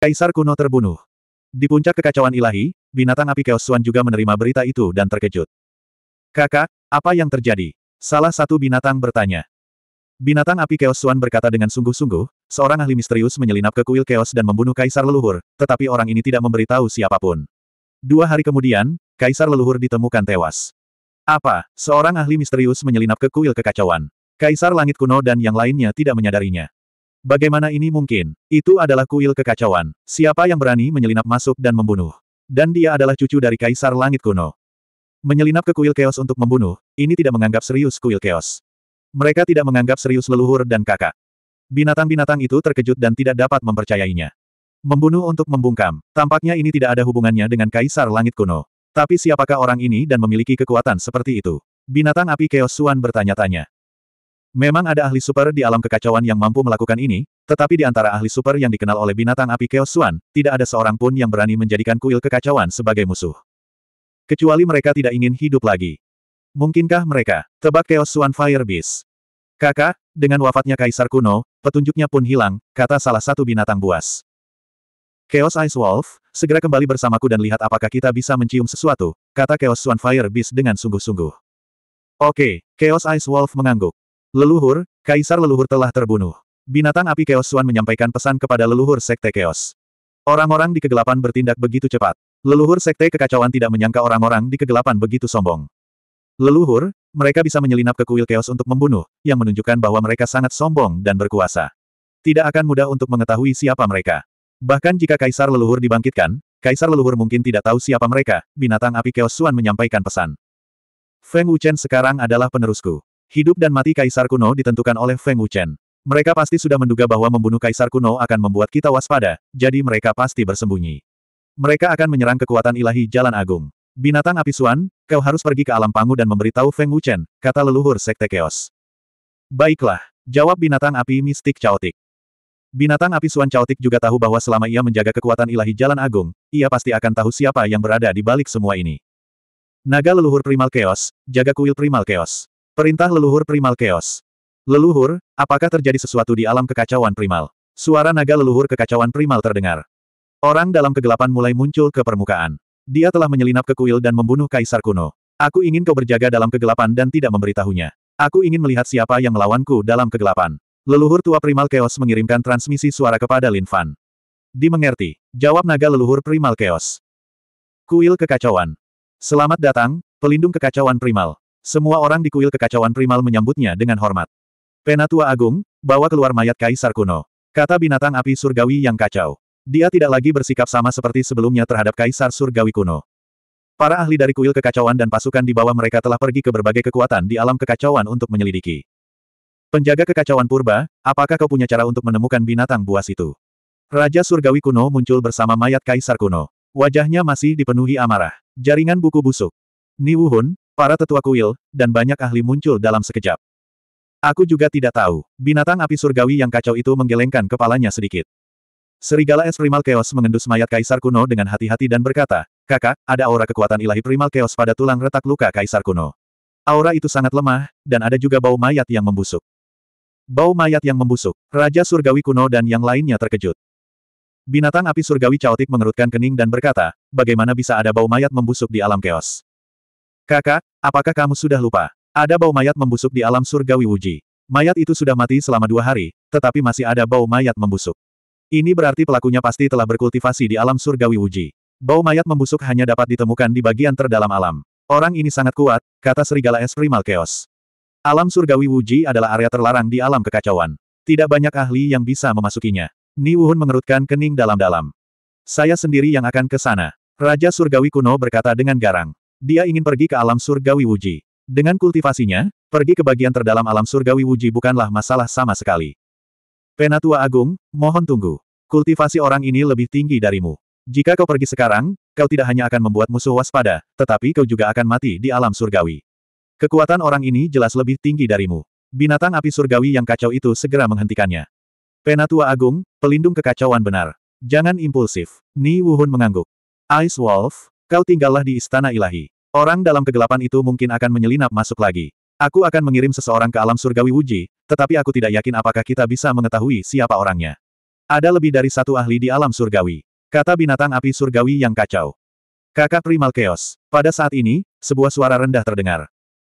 Kaisar kuno terbunuh. Di puncak kekacauan ilahi, binatang api Chaos Swan juga menerima berita itu dan terkejut. Kakak, apa yang terjadi? Salah satu binatang bertanya. Binatang api Chaos Swan berkata dengan sungguh-sungguh, seorang ahli misterius menyelinap ke kuil Chaos dan membunuh kaisar leluhur, tetapi orang ini tidak memberitahu siapapun. Dua hari kemudian, kaisar leluhur ditemukan tewas. Apa, seorang ahli misterius menyelinap ke kuil kekacauan. Kaisar langit kuno dan yang lainnya tidak menyadarinya. Bagaimana ini mungkin? Itu adalah kuil kekacauan. Siapa yang berani menyelinap masuk dan membunuh? Dan dia adalah cucu dari Kaisar Langit Kuno. Menyelinap ke kuil keos untuk membunuh, ini tidak menganggap serius kuil keos. Mereka tidak menganggap serius leluhur dan kakak. Binatang-binatang itu terkejut dan tidak dapat mempercayainya. Membunuh untuk membungkam, tampaknya ini tidak ada hubungannya dengan Kaisar Langit Kuno. Tapi siapakah orang ini dan memiliki kekuatan seperti itu? Binatang api Chaos Suan bertanya-tanya. Memang ada ahli super di alam kekacauan yang mampu melakukan ini, tetapi di antara ahli super yang dikenal oleh binatang api Chaos Swan, tidak ada seorang pun yang berani menjadikan kuil kekacauan sebagai musuh. Kecuali mereka tidak ingin hidup lagi. Mungkinkah mereka? Tebak Chaos Swan Fire Beast. Kakak, dengan wafatnya Kaisar kuno, petunjuknya pun hilang, kata salah satu binatang buas. Chaos Ice Wolf, segera kembali bersamaku dan lihat apakah kita bisa mencium sesuatu, kata Chaos Swan Fire Beast dengan sungguh-sungguh. Oke, Chaos Ice Wolf mengangguk. Leluhur, Kaisar Leluhur telah terbunuh. Binatang api Chaos Suan menyampaikan pesan kepada leluhur Sekte Keos. Orang-orang di kegelapan bertindak begitu cepat. Leluhur Sekte Kekacauan tidak menyangka orang-orang di kegelapan begitu sombong. Leluhur, mereka bisa menyelinap ke kuil Keos untuk membunuh, yang menunjukkan bahwa mereka sangat sombong dan berkuasa. Tidak akan mudah untuk mengetahui siapa mereka. Bahkan jika Kaisar Leluhur dibangkitkan, Kaisar Leluhur mungkin tidak tahu siapa mereka, binatang api Chaos Suan menyampaikan pesan. Feng Wuchen sekarang adalah penerusku. Hidup dan mati Kaisar kuno ditentukan oleh Feng Wuchen. Mereka pasti sudah menduga bahwa membunuh Kaisar kuno akan membuat kita waspada, jadi mereka pasti bersembunyi. Mereka akan menyerang kekuatan ilahi Jalan Agung. Binatang api Suan, kau harus pergi ke alam pangu dan memberitahu Feng Wuchen, kata leluhur Sekte Keos. Baiklah, jawab binatang api mistik caotik. Binatang api Suan caotik juga tahu bahwa selama ia menjaga kekuatan ilahi Jalan Agung, ia pasti akan tahu siapa yang berada di balik semua ini. Naga leluhur primal chaos, jaga kuil primal chaos. Perintah leluhur primal chaos. Leluhur, apakah terjadi sesuatu di alam kekacauan primal? Suara naga leluhur kekacauan primal terdengar. Orang dalam kegelapan mulai muncul ke permukaan. Dia telah menyelinap ke kuil dan membunuh kaisar kuno. Aku ingin kau berjaga dalam kegelapan dan tidak memberitahunya. Aku ingin melihat siapa yang melawanku dalam kegelapan. Leluhur tua primal chaos mengirimkan transmisi suara kepada Lin Fan. Dimengerti. Jawab naga leluhur primal chaos. Kuil kekacauan. Selamat datang, pelindung kekacauan primal. Semua orang di kuil kekacauan primal menyambutnya dengan hormat. Penatua Agung, bawa keluar mayat Kaisar kuno. Kata binatang api surgawi yang kacau. Dia tidak lagi bersikap sama seperti sebelumnya terhadap Kaisar surgawi kuno. Para ahli dari kuil kekacauan dan pasukan di bawah mereka telah pergi ke berbagai kekuatan di alam kekacauan untuk menyelidiki. Penjaga kekacauan purba, apakah kau punya cara untuk menemukan binatang buas itu? Raja surgawi kuno muncul bersama mayat Kaisar kuno. Wajahnya masih dipenuhi amarah. Jaringan buku busuk. Ni Wuhun, para tetua kuil, dan banyak ahli muncul dalam sekejap. Aku juga tidak tahu, binatang api surgawi yang kacau itu menggelengkan kepalanya sedikit. Serigala es primal chaos mengendus mayat kaisar kuno dengan hati-hati dan berkata, kakak, ada aura kekuatan ilahi primal chaos pada tulang retak luka kaisar kuno. Aura itu sangat lemah, dan ada juga bau mayat yang membusuk. Bau mayat yang membusuk, Raja Surgawi kuno dan yang lainnya terkejut. Binatang api surgawi caotik mengerutkan kening dan berkata, bagaimana bisa ada bau mayat membusuk di alam keos? Kakak, apakah kamu sudah lupa? Ada bau mayat membusuk di alam surgawi Wuji. Mayat itu sudah mati selama dua hari, tetapi masih ada bau mayat membusuk. Ini berarti pelakunya pasti telah berkultivasi di alam surgawi Wuji. Bau mayat membusuk hanya dapat ditemukan di bagian terdalam alam. Orang ini sangat kuat, kata serigala es primal chaos. Alam surgawi Wuji adalah area terlarang di alam kekacauan. Tidak banyak ahli yang bisa memasukinya. Ni Wuhun mengerutkan kening dalam-dalam. Saya sendiri yang akan ke sana. Raja surgawi kuno berkata dengan garang. Dia ingin pergi ke alam surgawi Wuji. Dengan kultivasinya, pergi ke bagian terdalam alam surgawi Wuji bukanlah masalah sama sekali. Penatua Agung, mohon tunggu. Kultivasi orang ini lebih tinggi darimu. Jika kau pergi sekarang, kau tidak hanya akan membuat musuh waspada, tetapi kau juga akan mati di alam surgawi. Kekuatan orang ini jelas lebih tinggi darimu. Binatang api surgawi yang kacau itu segera menghentikannya. Penatua Agung, pelindung kekacauan benar. Jangan impulsif. Ni Wuhun mengangguk. Ice Wolf, Kau tinggallah di istana ilahi. Orang dalam kegelapan itu mungkin akan menyelinap masuk lagi. Aku akan mengirim seseorang ke alam surgawi Wuji, tetapi aku tidak yakin apakah kita bisa mengetahui siapa orangnya. Ada lebih dari satu ahli di alam surgawi. Kata binatang api surgawi yang kacau. Kakak Primal Chaos. Pada saat ini, sebuah suara rendah terdengar.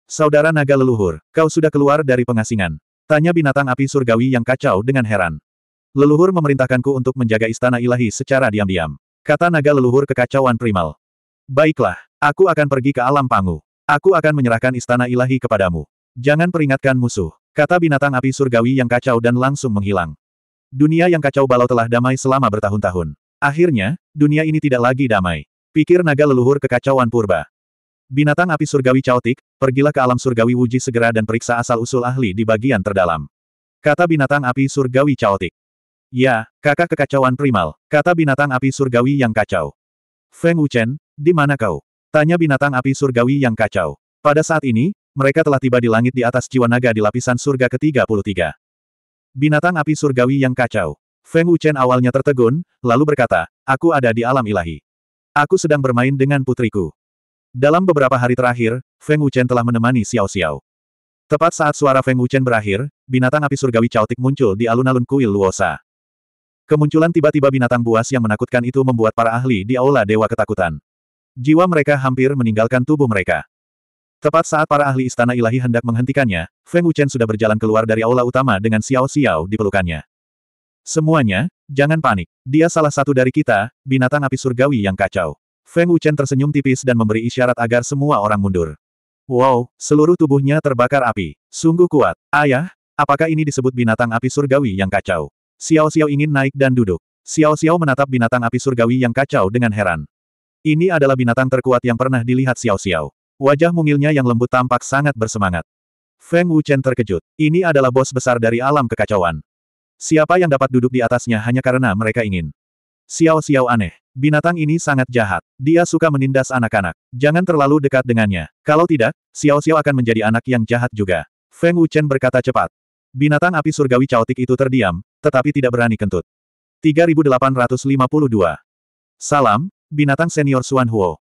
Saudara naga leluhur, kau sudah keluar dari pengasingan. Tanya binatang api surgawi yang kacau dengan heran. Leluhur memerintahkanku untuk menjaga istana ilahi secara diam-diam. Kata naga leluhur kekacauan primal. Baiklah, aku akan pergi ke alam pangu. Aku akan menyerahkan istana ilahi kepadamu. Jangan peringatkan musuh, kata binatang api surgawi yang kacau dan langsung menghilang. Dunia yang kacau balau telah damai selama bertahun-tahun. Akhirnya, dunia ini tidak lagi damai. Pikir naga leluhur kekacauan purba. Binatang api surgawi caotik, pergilah ke alam surgawi wuji segera dan periksa asal-usul ahli di bagian terdalam. Kata binatang api surgawi caotik. Ya, kakak kekacauan primal, kata binatang api surgawi yang kacau. Feng Wuchen, di mana kau? Tanya binatang api surgawi yang kacau. Pada saat ini, mereka telah tiba di langit di atas jiwa naga di lapisan surga ke-33. Binatang api surgawi yang kacau. Feng Wuchen awalnya tertegun, lalu berkata, aku ada di alam ilahi. Aku sedang bermain dengan putriku. Dalam beberapa hari terakhir, Feng Wuchen telah menemani Xiao Xiao. Tepat saat suara Feng Wuchen berakhir, binatang api surgawi caotik muncul di alun-alun kuil Luosa. Kemunculan tiba-tiba binatang buas yang menakutkan itu membuat para ahli di aula dewa ketakutan. Jiwa mereka hampir meninggalkan tubuh mereka. Tepat saat para ahli istana ilahi hendak menghentikannya, Feng Wuchen sudah berjalan keluar dari aula utama dengan Xiao Xiao di pelukannya. Semuanya, jangan panik. Dia salah satu dari kita, binatang api surgawi yang kacau. Feng Wuchen tersenyum tipis dan memberi isyarat agar semua orang mundur. Wow, seluruh tubuhnya terbakar api. Sungguh kuat. Ayah, apakah ini disebut binatang api surgawi yang kacau? Xiao Xiao ingin naik dan duduk. Xiao Xiao menatap binatang api surgawi yang kacau dengan heran. Ini adalah binatang terkuat yang pernah dilihat Xiao Xiao. Wajah mungilnya yang lembut tampak sangat bersemangat. Feng Wuchen terkejut. Ini adalah bos besar dari alam kekacauan. Siapa yang dapat duduk di atasnya hanya karena mereka ingin. Xiao Xiao aneh. Binatang ini sangat jahat. Dia suka menindas anak-anak. Jangan terlalu dekat dengannya. Kalau tidak, Xiao Xiao akan menjadi anak yang jahat juga. Feng Wuchen berkata cepat. Binatang api surgawi caotik itu terdiam, tetapi tidak berani kentut. 3852. Salam, binatang senior Xuan Huo.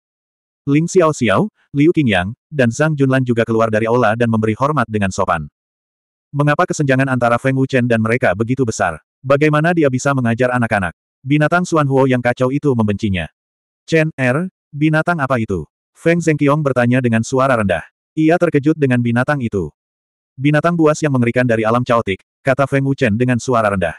Ling Xiao Xiao, Liu Qingyang, dan Zhang Junlan juga keluar dari aula dan memberi hormat dengan sopan. Mengapa kesenjangan antara Feng Wuchen dan mereka begitu besar? Bagaimana dia bisa mengajar anak-anak? Binatang Xuan Huo yang kacau itu membencinya. Chen Er, binatang apa itu? Feng Zhengqiong bertanya dengan suara rendah. Ia terkejut dengan binatang itu. Binatang buas yang mengerikan dari alam caotik, kata Feng Wuchen dengan suara rendah.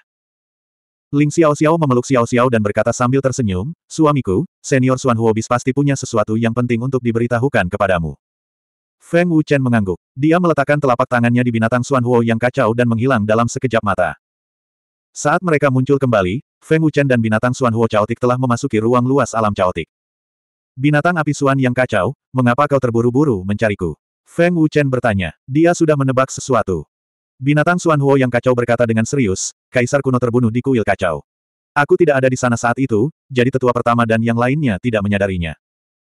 Ling Xiao Xiao memeluk Xiao Xiao dan berkata sambil tersenyum, Suamiku, senior Xuan Huobis pasti punya sesuatu yang penting untuk diberitahukan kepadamu. Feng Wuchen mengangguk. Dia meletakkan telapak tangannya di binatang Xuan Huo yang kacau dan menghilang dalam sekejap mata. Saat mereka muncul kembali, Feng Wuchen dan binatang Xuan Huo caotik telah memasuki ruang luas alam caotik. Binatang api Xuan yang kacau, mengapa kau terburu-buru mencariku? Feng Wuchen bertanya. Dia sudah menebak sesuatu. Binatang Xuan Huo yang kacau berkata dengan serius, Kaisar kuno terbunuh di kuil kacau. Aku tidak ada di sana saat itu, jadi tetua pertama dan yang lainnya tidak menyadarinya.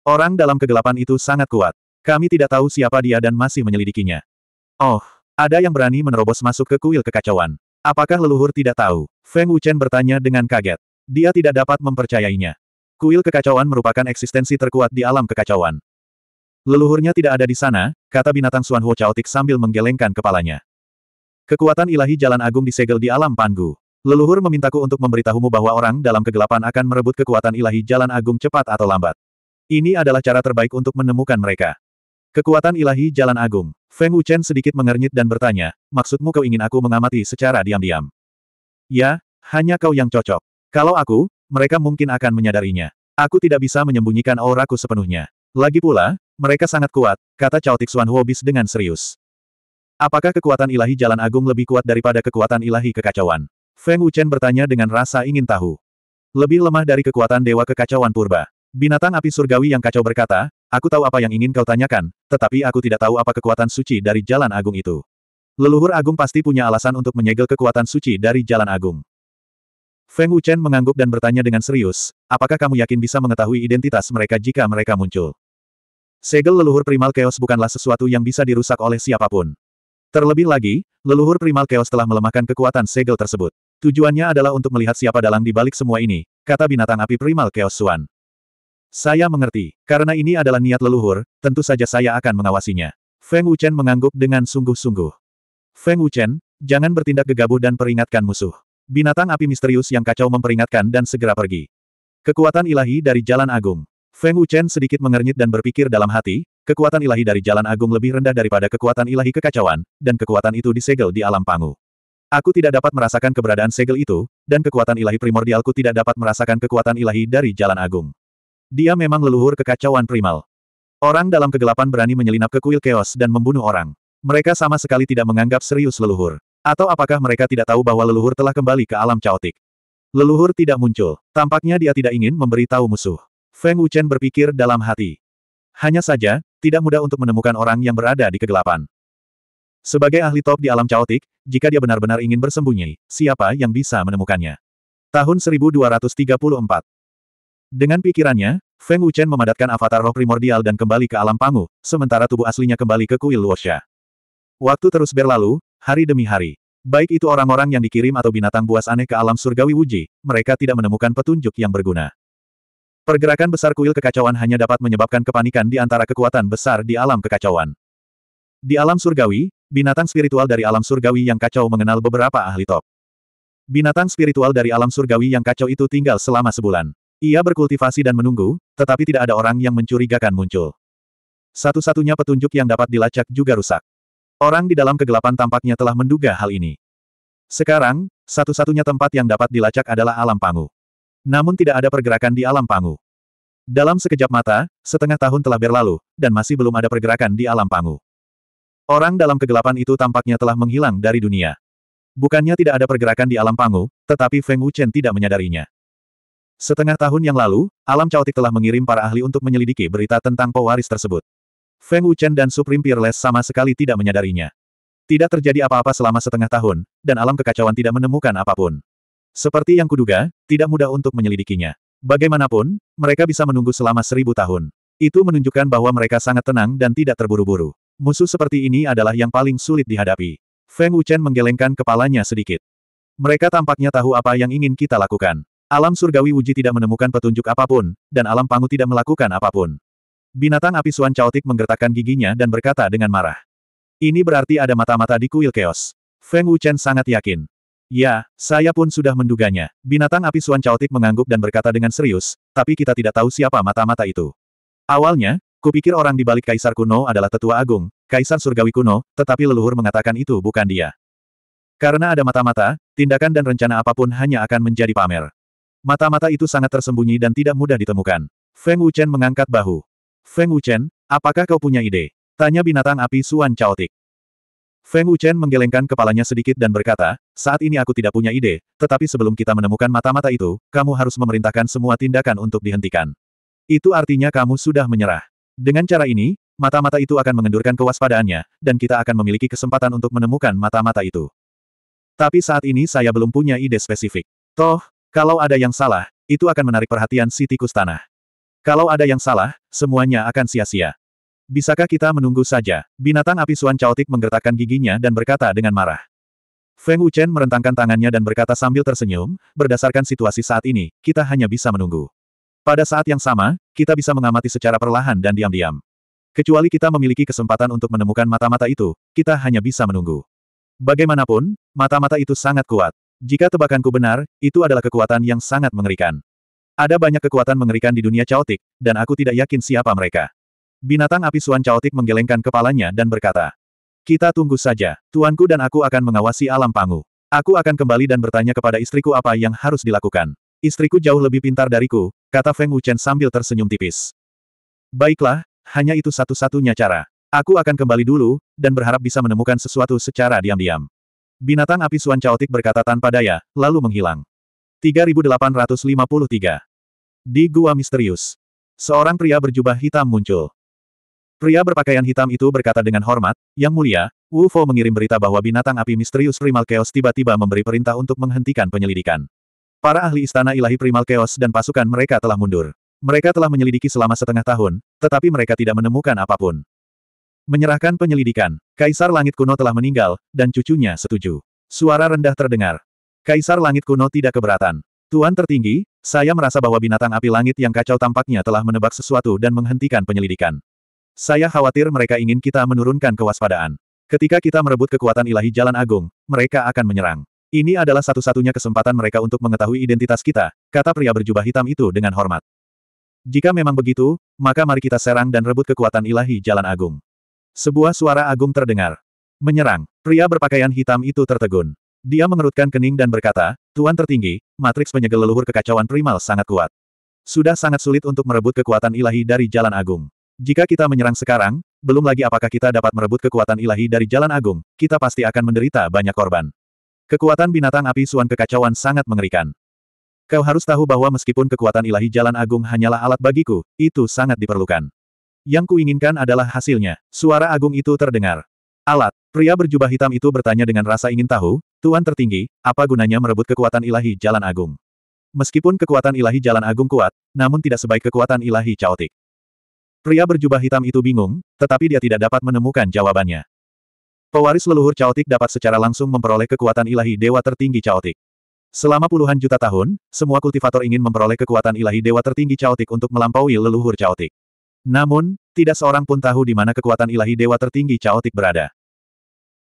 Orang dalam kegelapan itu sangat kuat. Kami tidak tahu siapa dia dan masih menyelidikinya. Oh, ada yang berani menerobos masuk ke kuil kekacauan. Apakah leluhur tidak tahu? Feng Wuchen bertanya dengan kaget. Dia tidak dapat mempercayainya. Kuil kekacauan merupakan eksistensi terkuat di alam kekacauan. Leluhurnya tidak ada di sana, kata binatang Suan Huo Chaotik sambil menggelengkan kepalanya. Kekuatan ilahi jalan agung disegel di alam panggu. Leluhur memintaku untuk memberitahumu bahwa orang dalam kegelapan akan merebut kekuatan ilahi jalan agung cepat atau lambat. Ini adalah cara terbaik untuk menemukan mereka. Kekuatan ilahi jalan agung. Feng Wuchen sedikit mengernyit dan bertanya, maksudmu kau ingin aku mengamati secara diam-diam? Ya, hanya kau yang cocok. Kalau aku, mereka mungkin akan menyadarinya. Aku tidak bisa menyembunyikan auraku sepenuhnya. Lagi pula, mereka sangat kuat, kata Cao Tixuan Huobis dengan serius. Apakah kekuatan ilahi jalan agung lebih kuat daripada kekuatan ilahi kekacauan? Feng Wuchen bertanya dengan rasa ingin tahu. Lebih lemah dari kekuatan dewa kekacauan purba. Binatang api surgawi yang kacau berkata, aku tahu apa yang ingin kau tanyakan, tetapi aku tidak tahu apa kekuatan suci dari jalan agung itu. Leluhur agung pasti punya alasan untuk menyegel kekuatan suci dari jalan agung. Feng Wuchen mengangguk dan bertanya dengan serius, apakah kamu yakin bisa mengetahui identitas mereka jika mereka muncul? Segel leluhur primal chaos bukanlah sesuatu yang bisa dirusak oleh siapapun. Terlebih lagi, leluhur primal chaos telah melemahkan kekuatan segel tersebut. Tujuannya adalah untuk melihat siapa dalang di balik semua ini, kata binatang api primal chaos Suan. Saya mengerti, karena ini adalah niat leluhur, tentu saja saya akan mengawasinya. Feng Wuchen mengangguk dengan sungguh-sungguh. Feng Wuchen, jangan bertindak gegabah dan peringatkan musuh. Binatang api misterius yang kacau memperingatkan dan segera pergi. Kekuatan ilahi dari Jalan Agung. Feng Wuchen sedikit mengernyit dan berpikir dalam hati, kekuatan ilahi dari Jalan Agung lebih rendah daripada kekuatan ilahi kekacauan, dan kekuatan itu disegel di alam pangu. Aku tidak dapat merasakan keberadaan segel itu, dan kekuatan ilahi primordialku tidak dapat merasakan kekuatan ilahi dari Jalan Agung. Dia memang leluhur kekacauan primal. Orang dalam kegelapan berani menyelinap ke kuil keos dan membunuh orang. Mereka sama sekali tidak menganggap serius leluhur. Atau apakah mereka tidak tahu bahwa leluhur telah kembali ke alam caotik? Leluhur tidak muncul. Tampaknya dia tidak ingin memberi tahu musuh. Feng Wuchen berpikir dalam hati. Hanya saja, tidak mudah untuk menemukan orang yang berada di kegelapan. Sebagai ahli top di alam caotik, jika dia benar-benar ingin bersembunyi, siapa yang bisa menemukannya? Tahun 1234. Dengan pikirannya, Feng Wuchen memadatkan avatar roh primordial dan kembali ke alam panggung, sementara tubuh aslinya kembali ke kuil Luosha. Waktu terus berlalu, hari demi hari. Baik itu orang-orang yang dikirim atau binatang buas aneh ke alam surgawi Wuji, mereka tidak menemukan petunjuk yang berguna. Pergerakan besar kuil kekacauan hanya dapat menyebabkan kepanikan di antara kekuatan besar di alam kekacauan. Di alam surgawi, binatang spiritual dari alam surgawi yang kacau mengenal beberapa ahli top. Binatang spiritual dari alam surgawi yang kacau itu tinggal selama sebulan. Ia berkultivasi dan menunggu, tetapi tidak ada orang yang mencurigakan muncul. Satu-satunya petunjuk yang dapat dilacak juga rusak. Orang di dalam kegelapan tampaknya telah menduga hal ini. Sekarang, satu-satunya tempat yang dapat dilacak adalah alam panggung. Namun tidak ada pergerakan di alam pangu. Dalam sekejap mata, setengah tahun telah berlalu, dan masih belum ada pergerakan di alam pangu. Orang dalam kegelapan itu tampaknya telah menghilang dari dunia. Bukannya tidak ada pergerakan di alam pangu, tetapi Feng Wuchen tidak menyadarinya. Setengah tahun yang lalu, Alam caotik telah mengirim para ahli untuk menyelidiki berita tentang pewaris tersebut. Feng Wuchen dan Supreme Peerless sama sekali tidak menyadarinya. Tidak terjadi apa-apa selama setengah tahun, dan alam kekacauan tidak menemukan apapun. Seperti yang kuduga, tidak mudah untuk menyelidikinya. Bagaimanapun, mereka bisa menunggu selama seribu tahun. Itu menunjukkan bahwa mereka sangat tenang dan tidak terburu-buru. Musuh seperti ini adalah yang paling sulit dihadapi. Feng Wuchen menggelengkan kepalanya sedikit. Mereka tampaknya tahu apa yang ingin kita lakukan. Alam surgawi Wuji tidak menemukan petunjuk apapun, dan alam pangu tidak melakukan apapun. Binatang api Suan caotik menggertakkan giginya dan berkata dengan marah. Ini berarti ada mata-mata di kuil keos. Feng Wuchen sangat yakin. Ya, saya pun sudah menduganya. Binatang api Suan Chaotik mengangguk dan berkata dengan serius, tapi kita tidak tahu siapa mata-mata itu. Awalnya, kupikir orang di balik kaisar kuno adalah tetua agung, kaisar surgawi kuno, tetapi leluhur mengatakan itu bukan dia. Karena ada mata-mata, tindakan dan rencana apapun hanya akan menjadi pamer. Mata-mata itu sangat tersembunyi dan tidak mudah ditemukan. Feng Wuchen mengangkat bahu. Feng Wuchen, apakah kau punya ide? Tanya binatang api Suan Chaotik. Feng Wuchen menggelengkan kepalanya sedikit dan berkata, saat ini aku tidak punya ide, tetapi sebelum kita menemukan mata-mata itu, kamu harus memerintahkan semua tindakan untuk dihentikan. Itu artinya kamu sudah menyerah. Dengan cara ini, mata-mata itu akan mengendurkan kewaspadaannya, dan kita akan memiliki kesempatan untuk menemukan mata-mata itu. Tapi saat ini saya belum punya ide spesifik. Toh, kalau ada yang salah, itu akan menarik perhatian si tikus tanah. Kalau ada yang salah, semuanya akan sia-sia. Bisakah kita menunggu saja? Binatang api Suan Chaotik menggertakkan giginya dan berkata dengan marah. Feng Wuchen merentangkan tangannya dan berkata sambil tersenyum, berdasarkan situasi saat ini, kita hanya bisa menunggu. Pada saat yang sama, kita bisa mengamati secara perlahan dan diam-diam. Kecuali kita memiliki kesempatan untuk menemukan mata-mata itu, kita hanya bisa menunggu. Bagaimanapun, mata-mata itu sangat kuat. Jika tebakanku benar, itu adalah kekuatan yang sangat mengerikan. Ada banyak kekuatan mengerikan di dunia caotik, dan aku tidak yakin siapa mereka. Binatang api Suan Chaotik menggelengkan kepalanya dan berkata, Kita tunggu saja, tuanku dan aku akan mengawasi alam pangu. Aku akan kembali dan bertanya kepada istriku apa yang harus dilakukan. Istriku jauh lebih pintar dariku, kata Feng Wuchen sambil tersenyum tipis. Baiklah, hanya itu satu-satunya cara. Aku akan kembali dulu, dan berharap bisa menemukan sesuatu secara diam-diam. Binatang api Suan Chaotik berkata tanpa daya, lalu menghilang. 3853. Di Gua Misterius. Seorang pria berjubah hitam muncul. Pria berpakaian hitam itu berkata dengan hormat, Yang mulia, Wu Fo mengirim berita bahwa binatang api misterius Primal Chaos tiba-tiba memberi perintah untuk menghentikan penyelidikan. Para ahli istana ilahi Primal Chaos dan pasukan mereka telah mundur. Mereka telah menyelidiki selama setengah tahun, tetapi mereka tidak menemukan apapun. Menyerahkan penyelidikan, Kaisar Langit Kuno telah meninggal, dan cucunya setuju. Suara rendah terdengar. Kaisar Langit Kuno tidak keberatan. Tuan tertinggi, saya merasa bahwa binatang api langit yang kacau tampaknya telah menebak sesuatu dan menghentikan penyelidikan. Saya khawatir mereka ingin kita menurunkan kewaspadaan. Ketika kita merebut kekuatan ilahi Jalan Agung, mereka akan menyerang. Ini adalah satu-satunya kesempatan mereka untuk mengetahui identitas kita, kata pria berjubah hitam itu dengan hormat. Jika memang begitu, maka mari kita serang dan rebut kekuatan ilahi Jalan Agung. Sebuah suara agung terdengar. Menyerang, pria berpakaian hitam itu tertegun. Dia mengerutkan kening dan berkata, Tuan tertinggi, matriks penyegel leluhur kekacauan primal sangat kuat. Sudah sangat sulit untuk merebut kekuatan ilahi dari Jalan Agung. Jika kita menyerang sekarang, belum lagi apakah kita dapat merebut kekuatan ilahi dari Jalan Agung, kita pasti akan menderita banyak korban. Kekuatan binatang api suan kekacauan sangat mengerikan. Kau harus tahu bahwa meskipun kekuatan ilahi Jalan Agung hanyalah alat bagiku, itu sangat diperlukan. Yang kuinginkan adalah hasilnya. Suara agung itu terdengar. Alat, pria berjubah hitam itu bertanya dengan rasa ingin tahu, Tuan tertinggi, apa gunanya merebut kekuatan ilahi Jalan Agung? Meskipun kekuatan ilahi Jalan Agung kuat, namun tidak sebaik kekuatan ilahi caotik. Pria berjubah hitam itu bingung, tetapi dia tidak dapat menemukan jawabannya. Pewaris leluhur caotik dapat secara langsung memperoleh kekuatan ilahi dewa tertinggi caotik. Selama puluhan juta tahun, semua kultivator ingin memperoleh kekuatan ilahi dewa tertinggi caotik untuk melampaui leluhur caotik. Namun, tidak seorang pun tahu di mana kekuatan ilahi dewa tertinggi caotik berada.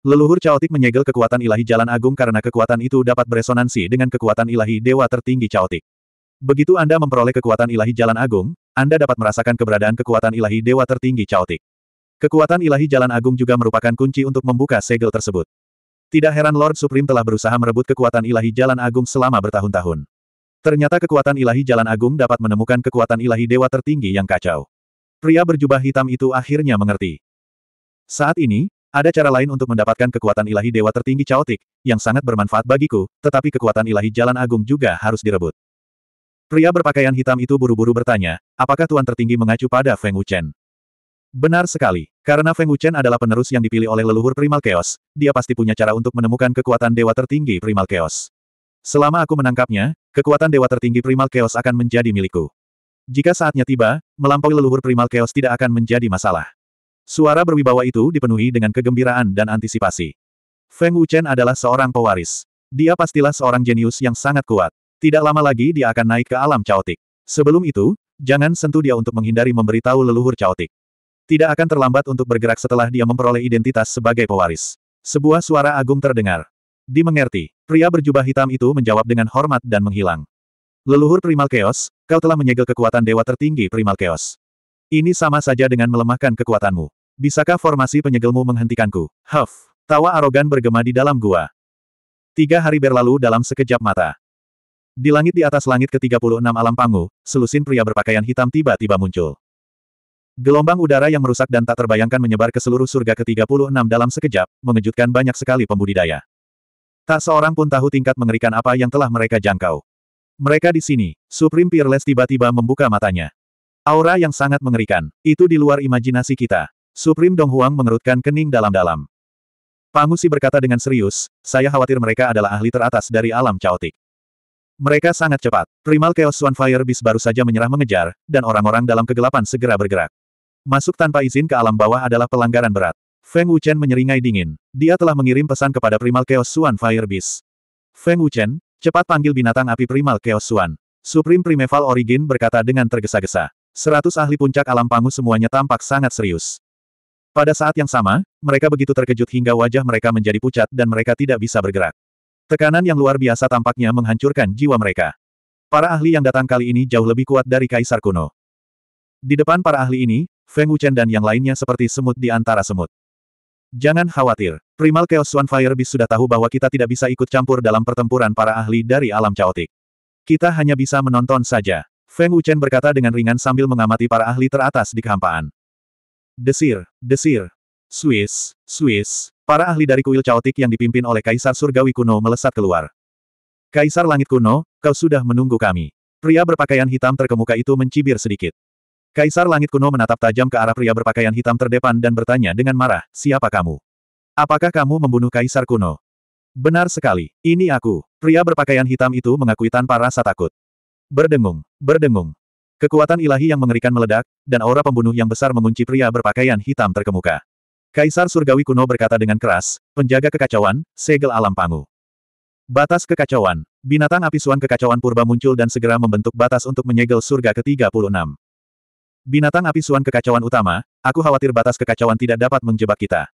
Leluhur caotik menyegel kekuatan ilahi jalan agung karena kekuatan itu dapat beresonansi dengan kekuatan ilahi dewa tertinggi caotik. Begitu Anda memperoleh kekuatan ilahi jalan agung, anda dapat merasakan keberadaan kekuatan ilahi dewa tertinggi Chaotic. Kekuatan ilahi Jalan Agung juga merupakan kunci untuk membuka segel tersebut. Tidak heran Lord Supreme telah berusaha merebut kekuatan ilahi Jalan Agung selama bertahun-tahun. Ternyata kekuatan ilahi Jalan Agung dapat menemukan kekuatan ilahi dewa tertinggi yang kacau. Pria berjubah hitam itu akhirnya mengerti. Saat ini, ada cara lain untuk mendapatkan kekuatan ilahi dewa tertinggi Chaotic, yang sangat bermanfaat bagiku, tetapi kekuatan ilahi Jalan Agung juga harus direbut. Pria berpakaian hitam itu buru-buru bertanya, apakah Tuan Tertinggi mengacu pada Feng Wuchen? Benar sekali, karena Feng Wuchen adalah penerus yang dipilih oleh leluhur Primal Chaos, dia pasti punya cara untuk menemukan kekuatan Dewa Tertinggi Primal Chaos. Selama aku menangkapnya, kekuatan Dewa Tertinggi Primal Chaos akan menjadi milikku. Jika saatnya tiba, melampaui leluhur Primal Chaos tidak akan menjadi masalah. Suara berwibawa itu dipenuhi dengan kegembiraan dan antisipasi. Feng Wuchen adalah seorang pewaris. Dia pastilah seorang jenius yang sangat kuat. Tidak lama lagi dia akan naik ke alam caotik. Sebelum itu, jangan sentuh dia untuk menghindari memberitahu leluhur caotik. Tidak akan terlambat untuk bergerak setelah dia memperoleh identitas sebagai pewaris. Sebuah suara agung terdengar. Dimengerti, pria berjubah hitam itu menjawab dengan hormat dan menghilang. Leluhur Primal Chaos, kau telah menyegel kekuatan dewa tertinggi Primal Chaos. Ini sama saja dengan melemahkan kekuatanmu. Bisakah formasi penyegelmu menghentikanku? Huff! Tawa arogan bergema di dalam gua. Tiga hari berlalu dalam sekejap mata. Di langit di atas langit ke-36 alam pangu, selusin pria berpakaian hitam tiba-tiba muncul. Gelombang udara yang merusak dan tak terbayangkan menyebar ke seluruh surga ke-36 dalam sekejap, mengejutkan banyak sekali pembudidaya. Tak seorang pun tahu tingkat mengerikan apa yang telah mereka jangkau. Mereka di sini, Supreme Peerless tiba-tiba membuka matanya. Aura yang sangat mengerikan, itu di luar imajinasi kita. Supreme Donghuang mengerutkan kening dalam-dalam. Pangusi berkata dengan serius, saya khawatir mereka adalah ahli teratas dari alam caotik. Mereka sangat cepat. Primal Chaos Swanfire Beast baru saja menyerah mengejar, dan orang-orang dalam kegelapan segera bergerak. Masuk tanpa izin ke alam bawah adalah pelanggaran berat. Feng Wuchen menyeringai dingin. Dia telah mengirim pesan kepada Primal Chaos Swanfire Fire Beast. Feng Wuchen, cepat panggil binatang api Primal Chaos Swan. Supreme Primeval Origin berkata dengan tergesa-gesa. Seratus ahli puncak alam pangu semuanya tampak sangat serius. Pada saat yang sama, mereka begitu terkejut hingga wajah mereka menjadi pucat dan mereka tidak bisa bergerak. Tekanan yang luar biasa tampaknya menghancurkan jiwa mereka. Para ahli yang datang kali ini jauh lebih kuat dari Kaisar kuno. Di depan para ahli ini, Feng Wuchen dan yang lainnya seperti semut di antara semut. Jangan khawatir, Primal Chaos One Fire Beast sudah tahu bahwa kita tidak bisa ikut campur dalam pertempuran para ahli dari alam caotik. Kita hanya bisa menonton saja. Feng Wuchen berkata dengan ringan sambil mengamati para ahli teratas di kehampaan. Desir, desir, Swiss, Swiss, Para ahli dari kuil caotik yang dipimpin oleh Kaisar Surgawi kuno melesat keluar. Kaisar Langit kuno, kau sudah menunggu kami. Pria berpakaian hitam terkemuka itu mencibir sedikit. Kaisar Langit kuno menatap tajam ke arah pria berpakaian hitam terdepan dan bertanya dengan marah, siapa kamu? Apakah kamu membunuh Kaisar kuno? Benar sekali, ini aku. Pria berpakaian hitam itu mengakui tanpa rasa takut. Berdengung, berdengung. Kekuatan ilahi yang mengerikan meledak, dan aura pembunuh yang besar mengunci pria berpakaian hitam terkemuka. Kaisar Surgawi kuno berkata dengan keras, penjaga kekacauan, segel alam pangu. Batas kekacauan, binatang api suan kekacauan purba muncul dan segera membentuk batas untuk menyegel surga ke-36. Binatang api suan kekacauan utama, aku khawatir batas kekacauan tidak dapat menjebak kita.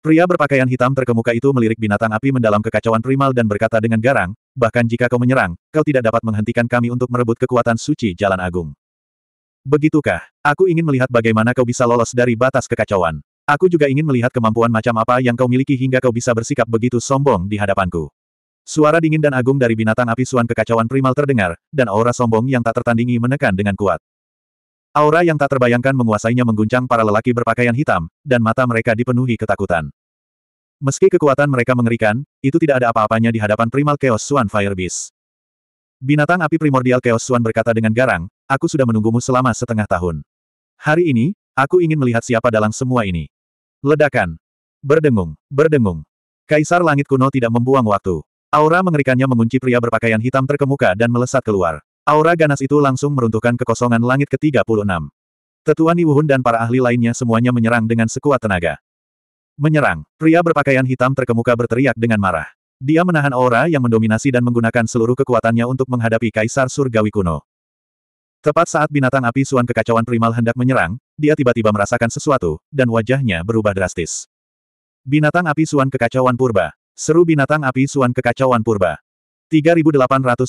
Pria berpakaian hitam terkemuka itu melirik binatang api mendalam kekacauan primal dan berkata dengan garang, bahkan jika kau menyerang, kau tidak dapat menghentikan kami untuk merebut kekuatan suci Jalan Agung. Begitukah, aku ingin melihat bagaimana kau bisa lolos dari batas kekacauan. Aku juga ingin melihat kemampuan macam apa yang kau miliki hingga kau bisa bersikap begitu sombong di hadapanku. Suara dingin dan agung dari binatang api suan kekacauan primal terdengar, dan aura sombong yang tak tertandingi menekan dengan kuat. Aura yang tak terbayangkan menguasainya mengguncang para lelaki berpakaian hitam, dan mata mereka dipenuhi ketakutan. Meski kekuatan mereka mengerikan, itu tidak ada apa-apanya di hadapan primal Chaos Suan Fire Beast. Binatang api primordial Chaos Suan berkata dengan garang, aku sudah menunggumu selama setengah tahun. Hari ini, aku ingin melihat siapa dalang semua ini. Ledakan. Berdengung, berdengung. Kaisar Langit Kuno tidak membuang waktu. Aura mengerikannya mengunci pria berpakaian hitam terkemuka dan melesat keluar. Aura ganas itu langsung meruntuhkan kekosongan langit ke-36. Tetua Niwuhun dan para ahli lainnya semuanya menyerang dengan sekuat tenaga. Menyerang, pria berpakaian hitam terkemuka berteriak dengan marah. Dia menahan aura yang mendominasi dan menggunakan seluruh kekuatannya untuk menghadapi Kaisar Surgawi Kuno. Tepat saat binatang api suan kekacauan primal hendak menyerang, dia tiba-tiba merasakan sesuatu, dan wajahnya berubah drastis. Binatang api suan kekacauan purba. Seru binatang api suan kekacauan purba. 3854.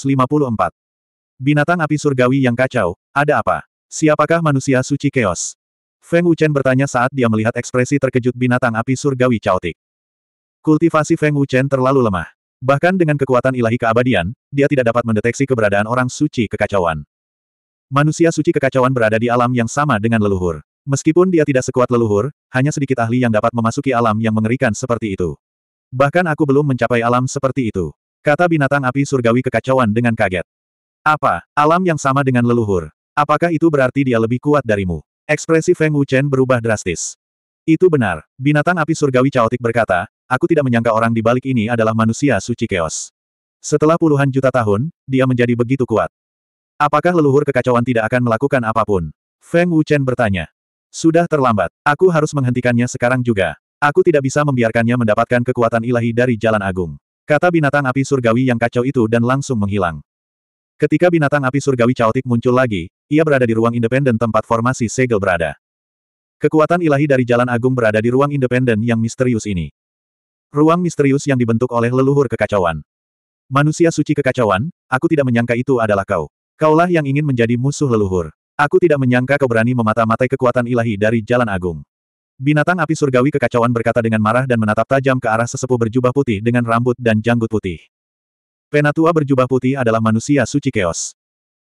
Binatang api surgawi yang kacau, ada apa? Siapakah manusia suci keos? Feng Wuchen bertanya saat dia melihat ekspresi terkejut binatang api surgawi caotik. Kultivasi Feng Wuchen terlalu lemah. Bahkan dengan kekuatan ilahi keabadian, dia tidak dapat mendeteksi keberadaan orang suci kekacauan. Manusia suci kekacauan berada di alam yang sama dengan leluhur. Meskipun dia tidak sekuat leluhur, hanya sedikit ahli yang dapat memasuki alam yang mengerikan seperti itu. Bahkan aku belum mencapai alam seperti itu. Kata binatang api surgawi kekacauan dengan kaget. Apa? Alam yang sama dengan leluhur. Apakah itu berarti dia lebih kuat darimu? Ekspresi Feng Wuchen berubah drastis. Itu benar. Binatang api surgawi caotik berkata, aku tidak menyangka orang di balik ini adalah manusia suci keos. Setelah puluhan juta tahun, dia menjadi begitu kuat. Apakah leluhur kekacauan tidak akan melakukan apapun? Feng Wuchen bertanya. Sudah terlambat. Aku harus menghentikannya sekarang juga. Aku tidak bisa membiarkannya mendapatkan kekuatan ilahi dari Jalan Agung. Kata binatang api surgawi yang kacau itu dan langsung menghilang. Ketika binatang api surgawi caotik muncul lagi, ia berada di ruang independen tempat formasi segel berada. Kekuatan ilahi dari Jalan Agung berada di ruang independen yang misterius ini. Ruang misterius yang dibentuk oleh leluhur kekacauan. Manusia suci kekacauan, aku tidak menyangka itu adalah kau. Kaulah yang ingin menjadi musuh leluhur. Aku tidak menyangka kau berani memata-matai kekuatan ilahi dari Jalan Agung. Binatang api surgawi kekacauan berkata dengan marah dan menatap tajam ke arah sesepuh berjubah putih dengan rambut dan janggut putih. Penatua berjubah putih adalah manusia suci keos.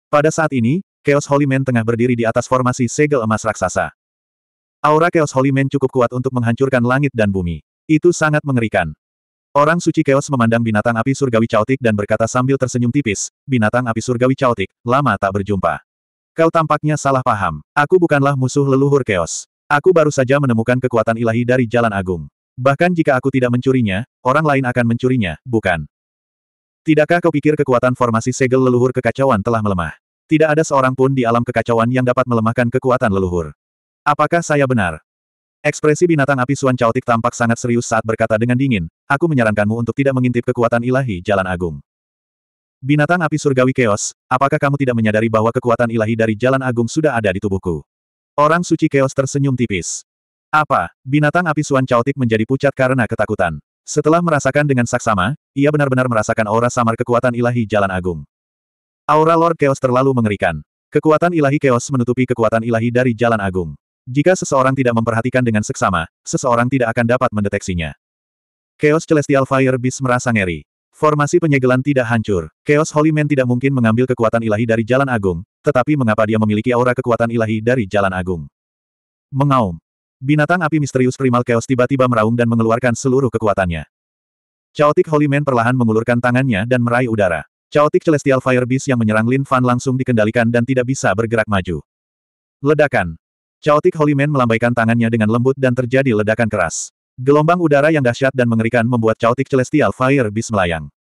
Pada saat ini, Chaos Holy Man tengah berdiri di atas formasi segel emas raksasa. Aura Chaos Holy Man cukup kuat untuk menghancurkan langit dan bumi. Itu sangat mengerikan. Orang suci keos memandang binatang api surgawi caotik dan berkata sambil tersenyum tipis, binatang api surgawi caotik, lama tak berjumpa. Kau tampaknya salah paham. Aku bukanlah musuh leluhur keos. Aku baru saja menemukan kekuatan ilahi dari Jalan Agung. Bahkan jika aku tidak mencurinya, orang lain akan mencurinya, bukan? Tidakkah kau pikir kekuatan formasi segel leluhur kekacauan telah melemah? Tidak ada seorang pun di alam kekacauan yang dapat melemahkan kekuatan leluhur. Apakah saya benar? Ekspresi binatang api Suan Chaotik tampak sangat serius saat berkata dengan dingin, aku menyarankanmu untuk tidak mengintip kekuatan ilahi Jalan Agung. Binatang api surgawi keos, apakah kamu tidak menyadari bahwa kekuatan ilahi dari Jalan Agung sudah ada di tubuhku? Orang suci keos tersenyum tipis. Apa, binatang api Suan Chaotik menjadi pucat karena ketakutan. Setelah merasakan dengan saksama, ia benar-benar merasakan aura samar kekuatan ilahi Jalan Agung. Aura Lord Keos terlalu mengerikan. Kekuatan ilahi Keos menutupi kekuatan ilahi dari Jalan Agung. Jika seseorang tidak memperhatikan dengan seksama, seseorang tidak akan dapat mendeteksinya. Chaos Celestial Fire Beast merasa ngeri. Formasi penyegelan tidak hancur. Chaos Holy Man tidak mungkin mengambil kekuatan ilahi dari Jalan Agung, tetapi mengapa dia memiliki aura kekuatan ilahi dari Jalan Agung? Mengaum. Binatang api misterius primal Chaos tiba-tiba meraung dan mengeluarkan seluruh kekuatannya. Chaotic Holy Man perlahan mengulurkan tangannya dan meraih udara. Chaotic Celestial Fire Beast yang menyerang Lin Fan langsung dikendalikan dan tidak bisa bergerak maju. Ledakan. Chaotic Holy Man melambaikan tangannya dengan lembut dan terjadi ledakan keras. Gelombang udara yang dahsyat dan mengerikan membuat Chaotic Celestial Fire Beast melayang.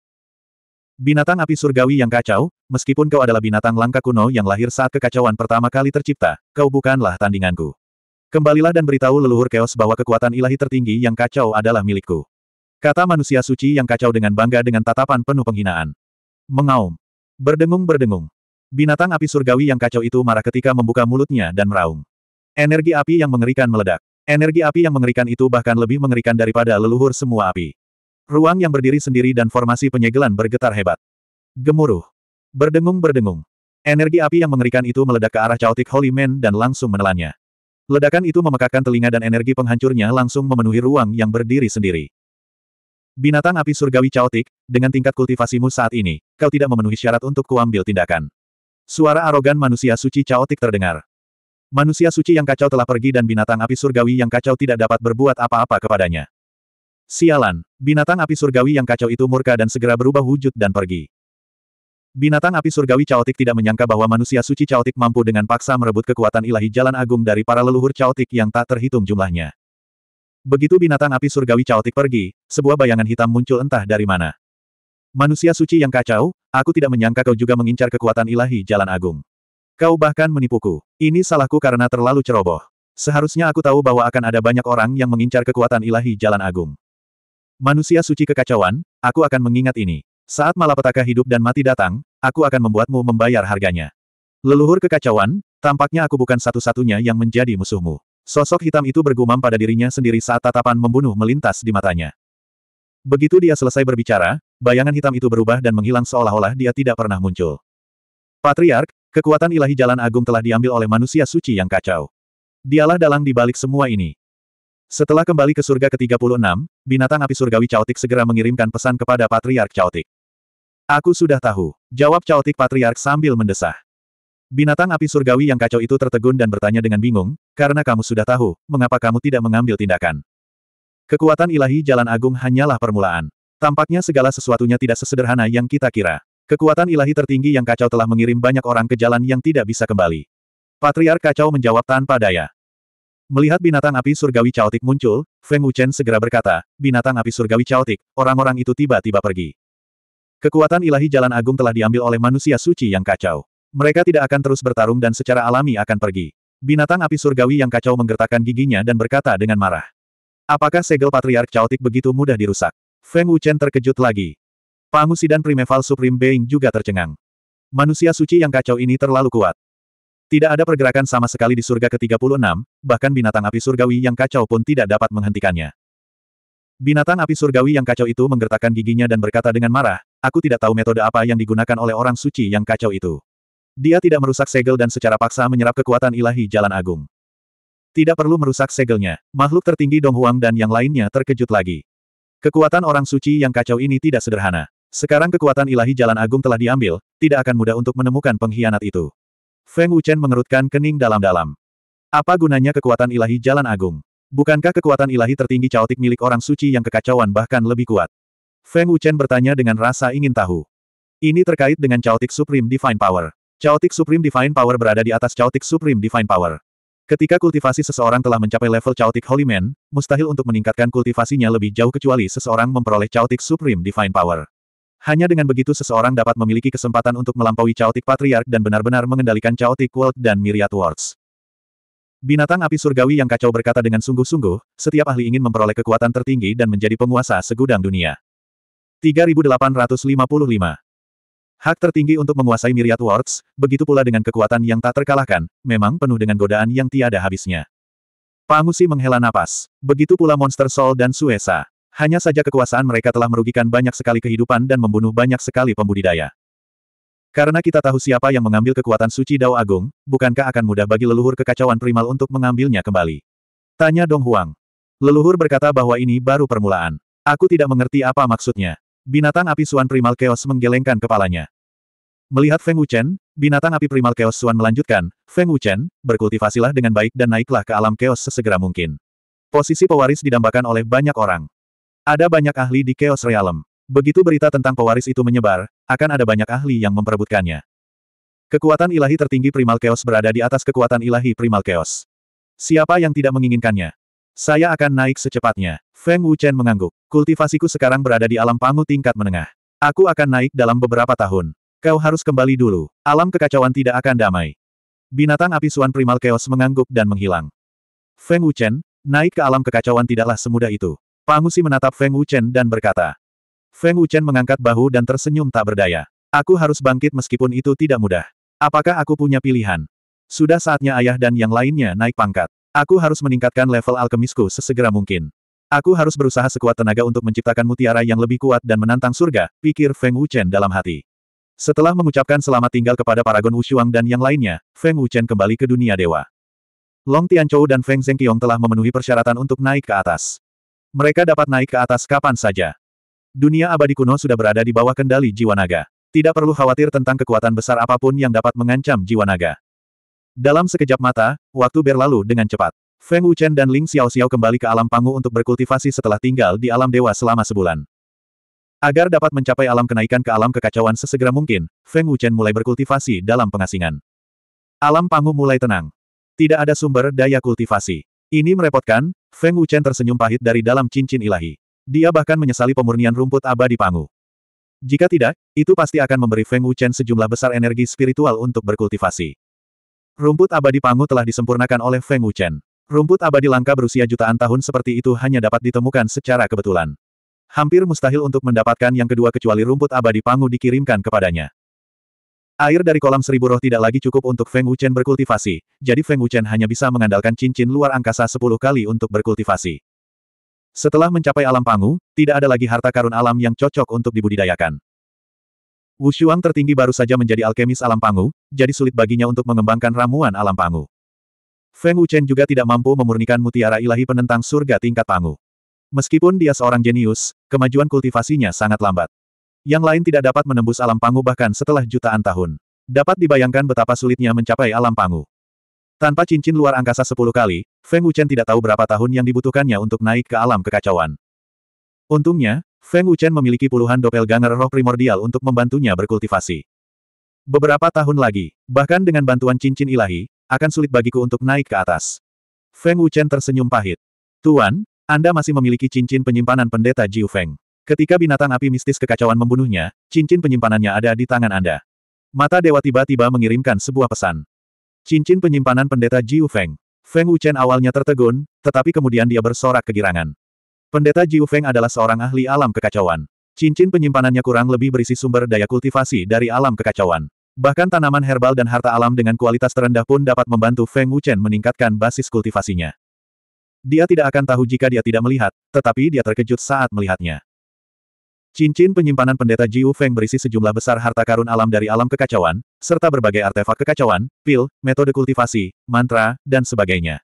Binatang api surgawi yang kacau, meskipun kau adalah binatang langka kuno yang lahir saat kekacauan pertama kali tercipta, kau bukanlah tandinganku. Kembalilah dan beritahu leluhur keos bahwa kekuatan ilahi tertinggi yang kacau adalah milikku. Kata manusia suci yang kacau dengan bangga dengan tatapan penuh penghinaan. Mengaum. Berdengung-berdengung. Binatang api surgawi yang kacau itu marah ketika membuka mulutnya dan meraung. Energi api yang mengerikan meledak. Energi api yang mengerikan itu bahkan lebih mengerikan daripada leluhur semua api. Ruang yang berdiri sendiri dan formasi penyegelan bergetar hebat. Gemuruh. Berdengung-berdengung. Energi api yang mengerikan itu meledak ke arah Chaotic Holy Man dan langsung menelannya. Ledakan itu memekakkan telinga dan energi penghancurnya langsung memenuhi ruang yang berdiri sendiri. Binatang api surgawi caotik, dengan tingkat kultivasimu saat ini, kau tidak memenuhi syarat untuk kuambil tindakan. Suara arogan manusia suci caotik terdengar. Manusia suci yang kacau telah pergi dan binatang api surgawi yang kacau tidak dapat berbuat apa-apa kepadanya. Sialan, binatang api surgawi yang kacau itu murka dan segera berubah wujud dan pergi. Binatang api surgawi caotik tidak menyangka bahwa manusia suci caotik mampu dengan paksa merebut kekuatan ilahi jalan agung dari para leluhur caotik yang tak terhitung jumlahnya. Begitu binatang api surgawi caotik pergi, sebuah bayangan hitam muncul entah dari mana. Manusia suci yang kacau, aku tidak menyangka kau juga mengincar kekuatan ilahi jalan agung. Kau bahkan menipuku. Ini salahku karena terlalu ceroboh. Seharusnya aku tahu bahwa akan ada banyak orang yang mengincar kekuatan ilahi jalan agung. Manusia suci kekacauan, aku akan mengingat ini. Saat malapetaka hidup dan mati datang, aku akan membuatmu membayar harganya. Leluhur kekacauan, tampaknya aku bukan satu-satunya yang menjadi musuhmu. Sosok hitam itu bergumam pada dirinya sendiri saat tatapan membunuh melintas di matanya. Begitu dia selesai berbicara, bayangan hitam itu berubah dan menghilang seolah-olah dia tidak pernah muncul. Patriark, Kekuatan ilahi jalan agung telah diambil oleh manusia suci yang kacau. Dialah dalang di balik semua ini. Setelah kembali ke surga ke-36, binatang api surgawi Chaotic segera mengirimkan pesan kepada Patriark Chaotic. Aku sudah tahu, jawab Chaotic Patriark sambil mendesah. Binatang api surgawi yang kacau itu tertegun dan bertanya dengan bingung, karena kamu sudah tahu, mengapa kamu tidak mengambil tindakan. Kekuatan ilahi jalan agung hanyalah permulaan. Tampaknya segala sesuatunya tidak sesederhana yang kita kira. Kekuatan ilahi tertinggi yang kacau telah mengirim banyak orang ke jalan yang tidak bisa kembali. Patriark kacau menjawab tanpa daya. Melihat binatang api surgawi caotik muncul, Feng Wuchen segera berkata, binatang api surgawi caotik, orang-orang itu tiba-tiba pergi. Kekuatan ilahi jalan agung telah diambil oleh manusia suci yang kacau. Mereka tidak akan terus bertarung dan secara alami akan pergi. Binatang api surgawi yang kacau menggertakkan giginya dan berkata dengan marah. Apakah segel patriark caotik begitu mudah dirusak? Feng Wuchen terkejut lagi. Pangusidan dan Primeval Supreme Being juga tercengang. Manusia suci yang kacau ini terlalu kuat. Tidak ada pergerakan sama sekali di surga ke-36, bahkan binatang api surgawi yang kacau pun tidak dapat menghentikannya. Binatang api surgawi yang kacau itu menggertakkan giginya dan berkata dengan marah, aku tidak tahu metode apa yang digunakan oleh orang suci yang kacau itu. Dia tidak merusak segel dan secara paksa menyerap kekuatan ilahi jalan agung. Tidak perlu merusak segelnya, makhluk tertinggi Dong Huang dan yang lainnya terkejut lagi. Kekuatan orang suci yang kacau ini tidak sederhana. Sekarang kekuatan ilahi jalan agung telah diambil, tidak akan mudah untuk menemukan pengkhianat itu. Feng Wuchen mengerutkan kening dalam-dalam. Apa gunanya kekuatan ilahi jalan agung? Bukankah kekuatan ilahi tertinggi caotik milik orang suci yang kekacauan bahkan lebih kuat? Feng Wuchen bertanya dengan rasa ingin tahu. Ini terkait dengan caotik Supreme Divine Power. Caotik Supreme Divine Power berada di atas caotik Supreme Divine Power. Ketika kultivasi seseorang telah mencapai level caotik Holy Man, mustahil untuk meningkatkan kultivasinya lebih jauh kecuali seseorang memperoleh caotik Supreme Divine Power. Hanya dengan begitu seseorang dapat memiliki kesempatan untuk melampaui Chaotic Patriarch dan benar-benar mengendalikan Chaotic World dan Myriad Worlds. Binatang api surgawi yang kacau berkata dengan sungguh-sungguh, setiap ahli ingin memperoleh kekuatan tertinggi dan menjadi penguasa segudang dunia. 3855 Hak tertinggi untuk menguasai Myriad Worlds, begitu pula dengan kekuatan yang tak terkalahkan, memang penuh dengan godaan yang tiada habisnya. Pangusi menghela napas. Begitu pula monster soul dan Suesa. Hanya saja kekuasaan mereka telah merugikan banyak sekali kehidupan dan membunuh banyak sekali pembudidaya. Karena kita tahu siapa yang mengambil kekuatan suci Dao Agung, bukankah akan mudah bagi leluhur kekacauan primal untuk mengambilnya kembali? Tanya Dong Huang. Leluhur berkata bahwa ini baru permulaan. Aku tidak mengerti apa maksudnya. Binatang api Suan Primal Chaos menggelengkan kepalanya. Melihat Feng Wuchen, binatang api Primal Chaos Suan melanjutkan, Feng Wuchen, berkultivasilah dengan baik dan naiklah ke alam chaos sesegera mungkin. Posisi pewaris didambakan oleh banyak orang. Ada banyak ahli di Chaos Realm. Begitu berita tentang pewaris itu menyebar, akan ada banyak ahli yang memperebutkannya. Kekuatan ilahi tertinggi Primal Chaos berada di atas kekuatan ilahi Primal Chaos. Siapa yang tidak menginginkannya? Saya akan naik secepatnya. Feng Wuchen mengangguk. Kultivasiku sekarang berada di alam pangu tingkat menengah. Aku akan naik dalam beberapa tahun. Kau harus kembali dulu. Alam kekacauan tidak akan damai. Binatang api Suan Primal Chaos mengangguk dan menghilang. Feng Wuchen, naik ke alam kekacauan tidaklah semudah itu. Pangusi menatap Feng Wuchen dan berkata. Feng Wuchen mengangkat bahu dan tersenyum tak berdaya. Aku harus bangkit meskipun itu tidak mudah. Apakah aku punya pilihan? Sudah saatnya ayah dan yang lainnya naik pangkat. Aku harus meningkatkan level alkemisku sesegera mungkin. Aku harus berusaha sekuat tenaga untuk menciptakan mutiara yang lebih kuat dan menantang surga, pikir Feng Wuchen dalam hati. Setelah mengucapkan selamat tinggal kepada Paragon Wushuang dan yang lainnya, Feng Wuchen kembali ke dunia dewa. Long Tianchou dan Feng Zhengqiong telah memenuhi persyaratan untuk naik ke atas. Mereka dapat naik ke atas kapan saja. Dunia abadi kuno sudah berada di bawah kendali jiwa naga. Tidak perlu khawatir tentang kekuatan besar apapun yang dapat mengancam jiwa naga. Dalam sekejap mata, waktu berlalu dengan cepat. Feng Wuchen dan Ling Xiao Xiao kembali ke alam Pangu untuk berkultivasi setelah tinggal di alam dewa selama sebulan. Agar dapat mencapai alam kenaikan ke alam kekacauan sesegera mungkin, Feng Wuchen mulai berkultivasi dalam pengasingan. Alam Pangu mulai tenang. Tidak ada sumber daya kultivasi. Ini merepotkan, Feng Wuchen tersenyum pahit dari dalam cincin ilahi. Dia bahkan menyesali pemurnian rumput abadi Pangu. Jika tidak, itu pasti akan memberi Feng Wuchen sejumlah besar energi spiritual untuk berkultivasi. Rumput abadi Pangu telah disempurnakan oleh Feng Wuchen. Rumput abadi langka berusia jutaan tahun seperti itu hanya dapat ditemukan secara kebetulan. Hampir mustahil untuk mendapatkan yang kedua kecuali rumput abadi Pangu dikirimkan kepadanya. Air dari kolam seribu roh tidak lagi cukup untuk Feng Wuchen berkultivasi, jadi Feng Wuchen hanya bisa mengandalkan cincin luar angkasa sepuluh kali untuk berkultivasi. Setelah mencapai alam pangu, tidak ada lagi harta karun alam yang cocok untuk dibudidayakan. Wu Wushuang tertinggi baru saja menjadi alkemis alam pangu, jadi sulit baginya untuk mengembangkan ramuan alam pangu. Feng Wuchen juga tidak mampu memurnikan mutiara ilahi penentang surga tingkat pangu. Meskipun dia seorang jenius, kemajuan kultivasinya sangat lambat. Yang lain tidak dapat menembus alam pangu bahkan setelah jutaan tahun. Dapat dibayangkan betapa sulitnya mencapai alam pangu. Tanpa cincin luar angkasa sepuluh kali, Feng Wuchen tidak tahu berapa tahun yang dibutuhkannya untuk naik ke alam kekacauan. Untungnya, Feng Wuchen memiliki puluhan doppelganger roh primordial untuk membantunya berkultivasi. Beberapa tahun lagi, bahkan dengan bantuan cincin ilahi, akan sulit bagiku untuk naik ke atas. Feng Wuchen tersenyum pahit. Tuan, Anda masih memiliki cincin penyimpanan pendeta Jiu Feng. Ketika binatang api mistis kekacauan membunuhnya, cincin penyimpanannya ada di tangan Anda. Mata dewa tiba-tiba mengirimkan sebuah pesan. Cincin penyimpanan pendeta Jiu Feng. Feng Wuchen awalnya tertegun, tetapi kemudian dia bersorak kegirangan. Pendeta Jiu Feng adalah seorang ahli alam kekacauan. Cincin penyimpanannya kurang lebih berisi sumber daya kultivasi dari alam kekacauan. Bahkan tanaman herbal dan harta alam dengan kualitas terendah pun dapat membantu Feng Wuchen meningkatkan basis kultivasinya. Dia tidak akan tahu jika dia tidak melihat, tetapi dia terkejut saat melihatnya. Cincin penyimpanan pendeta Jiu Feng berisi sejumlah besar harta karun alam dari alam kekacauan, serta berbagai artefak kekacauan, pil, metode kultivasi, mantra, dan sebagainya.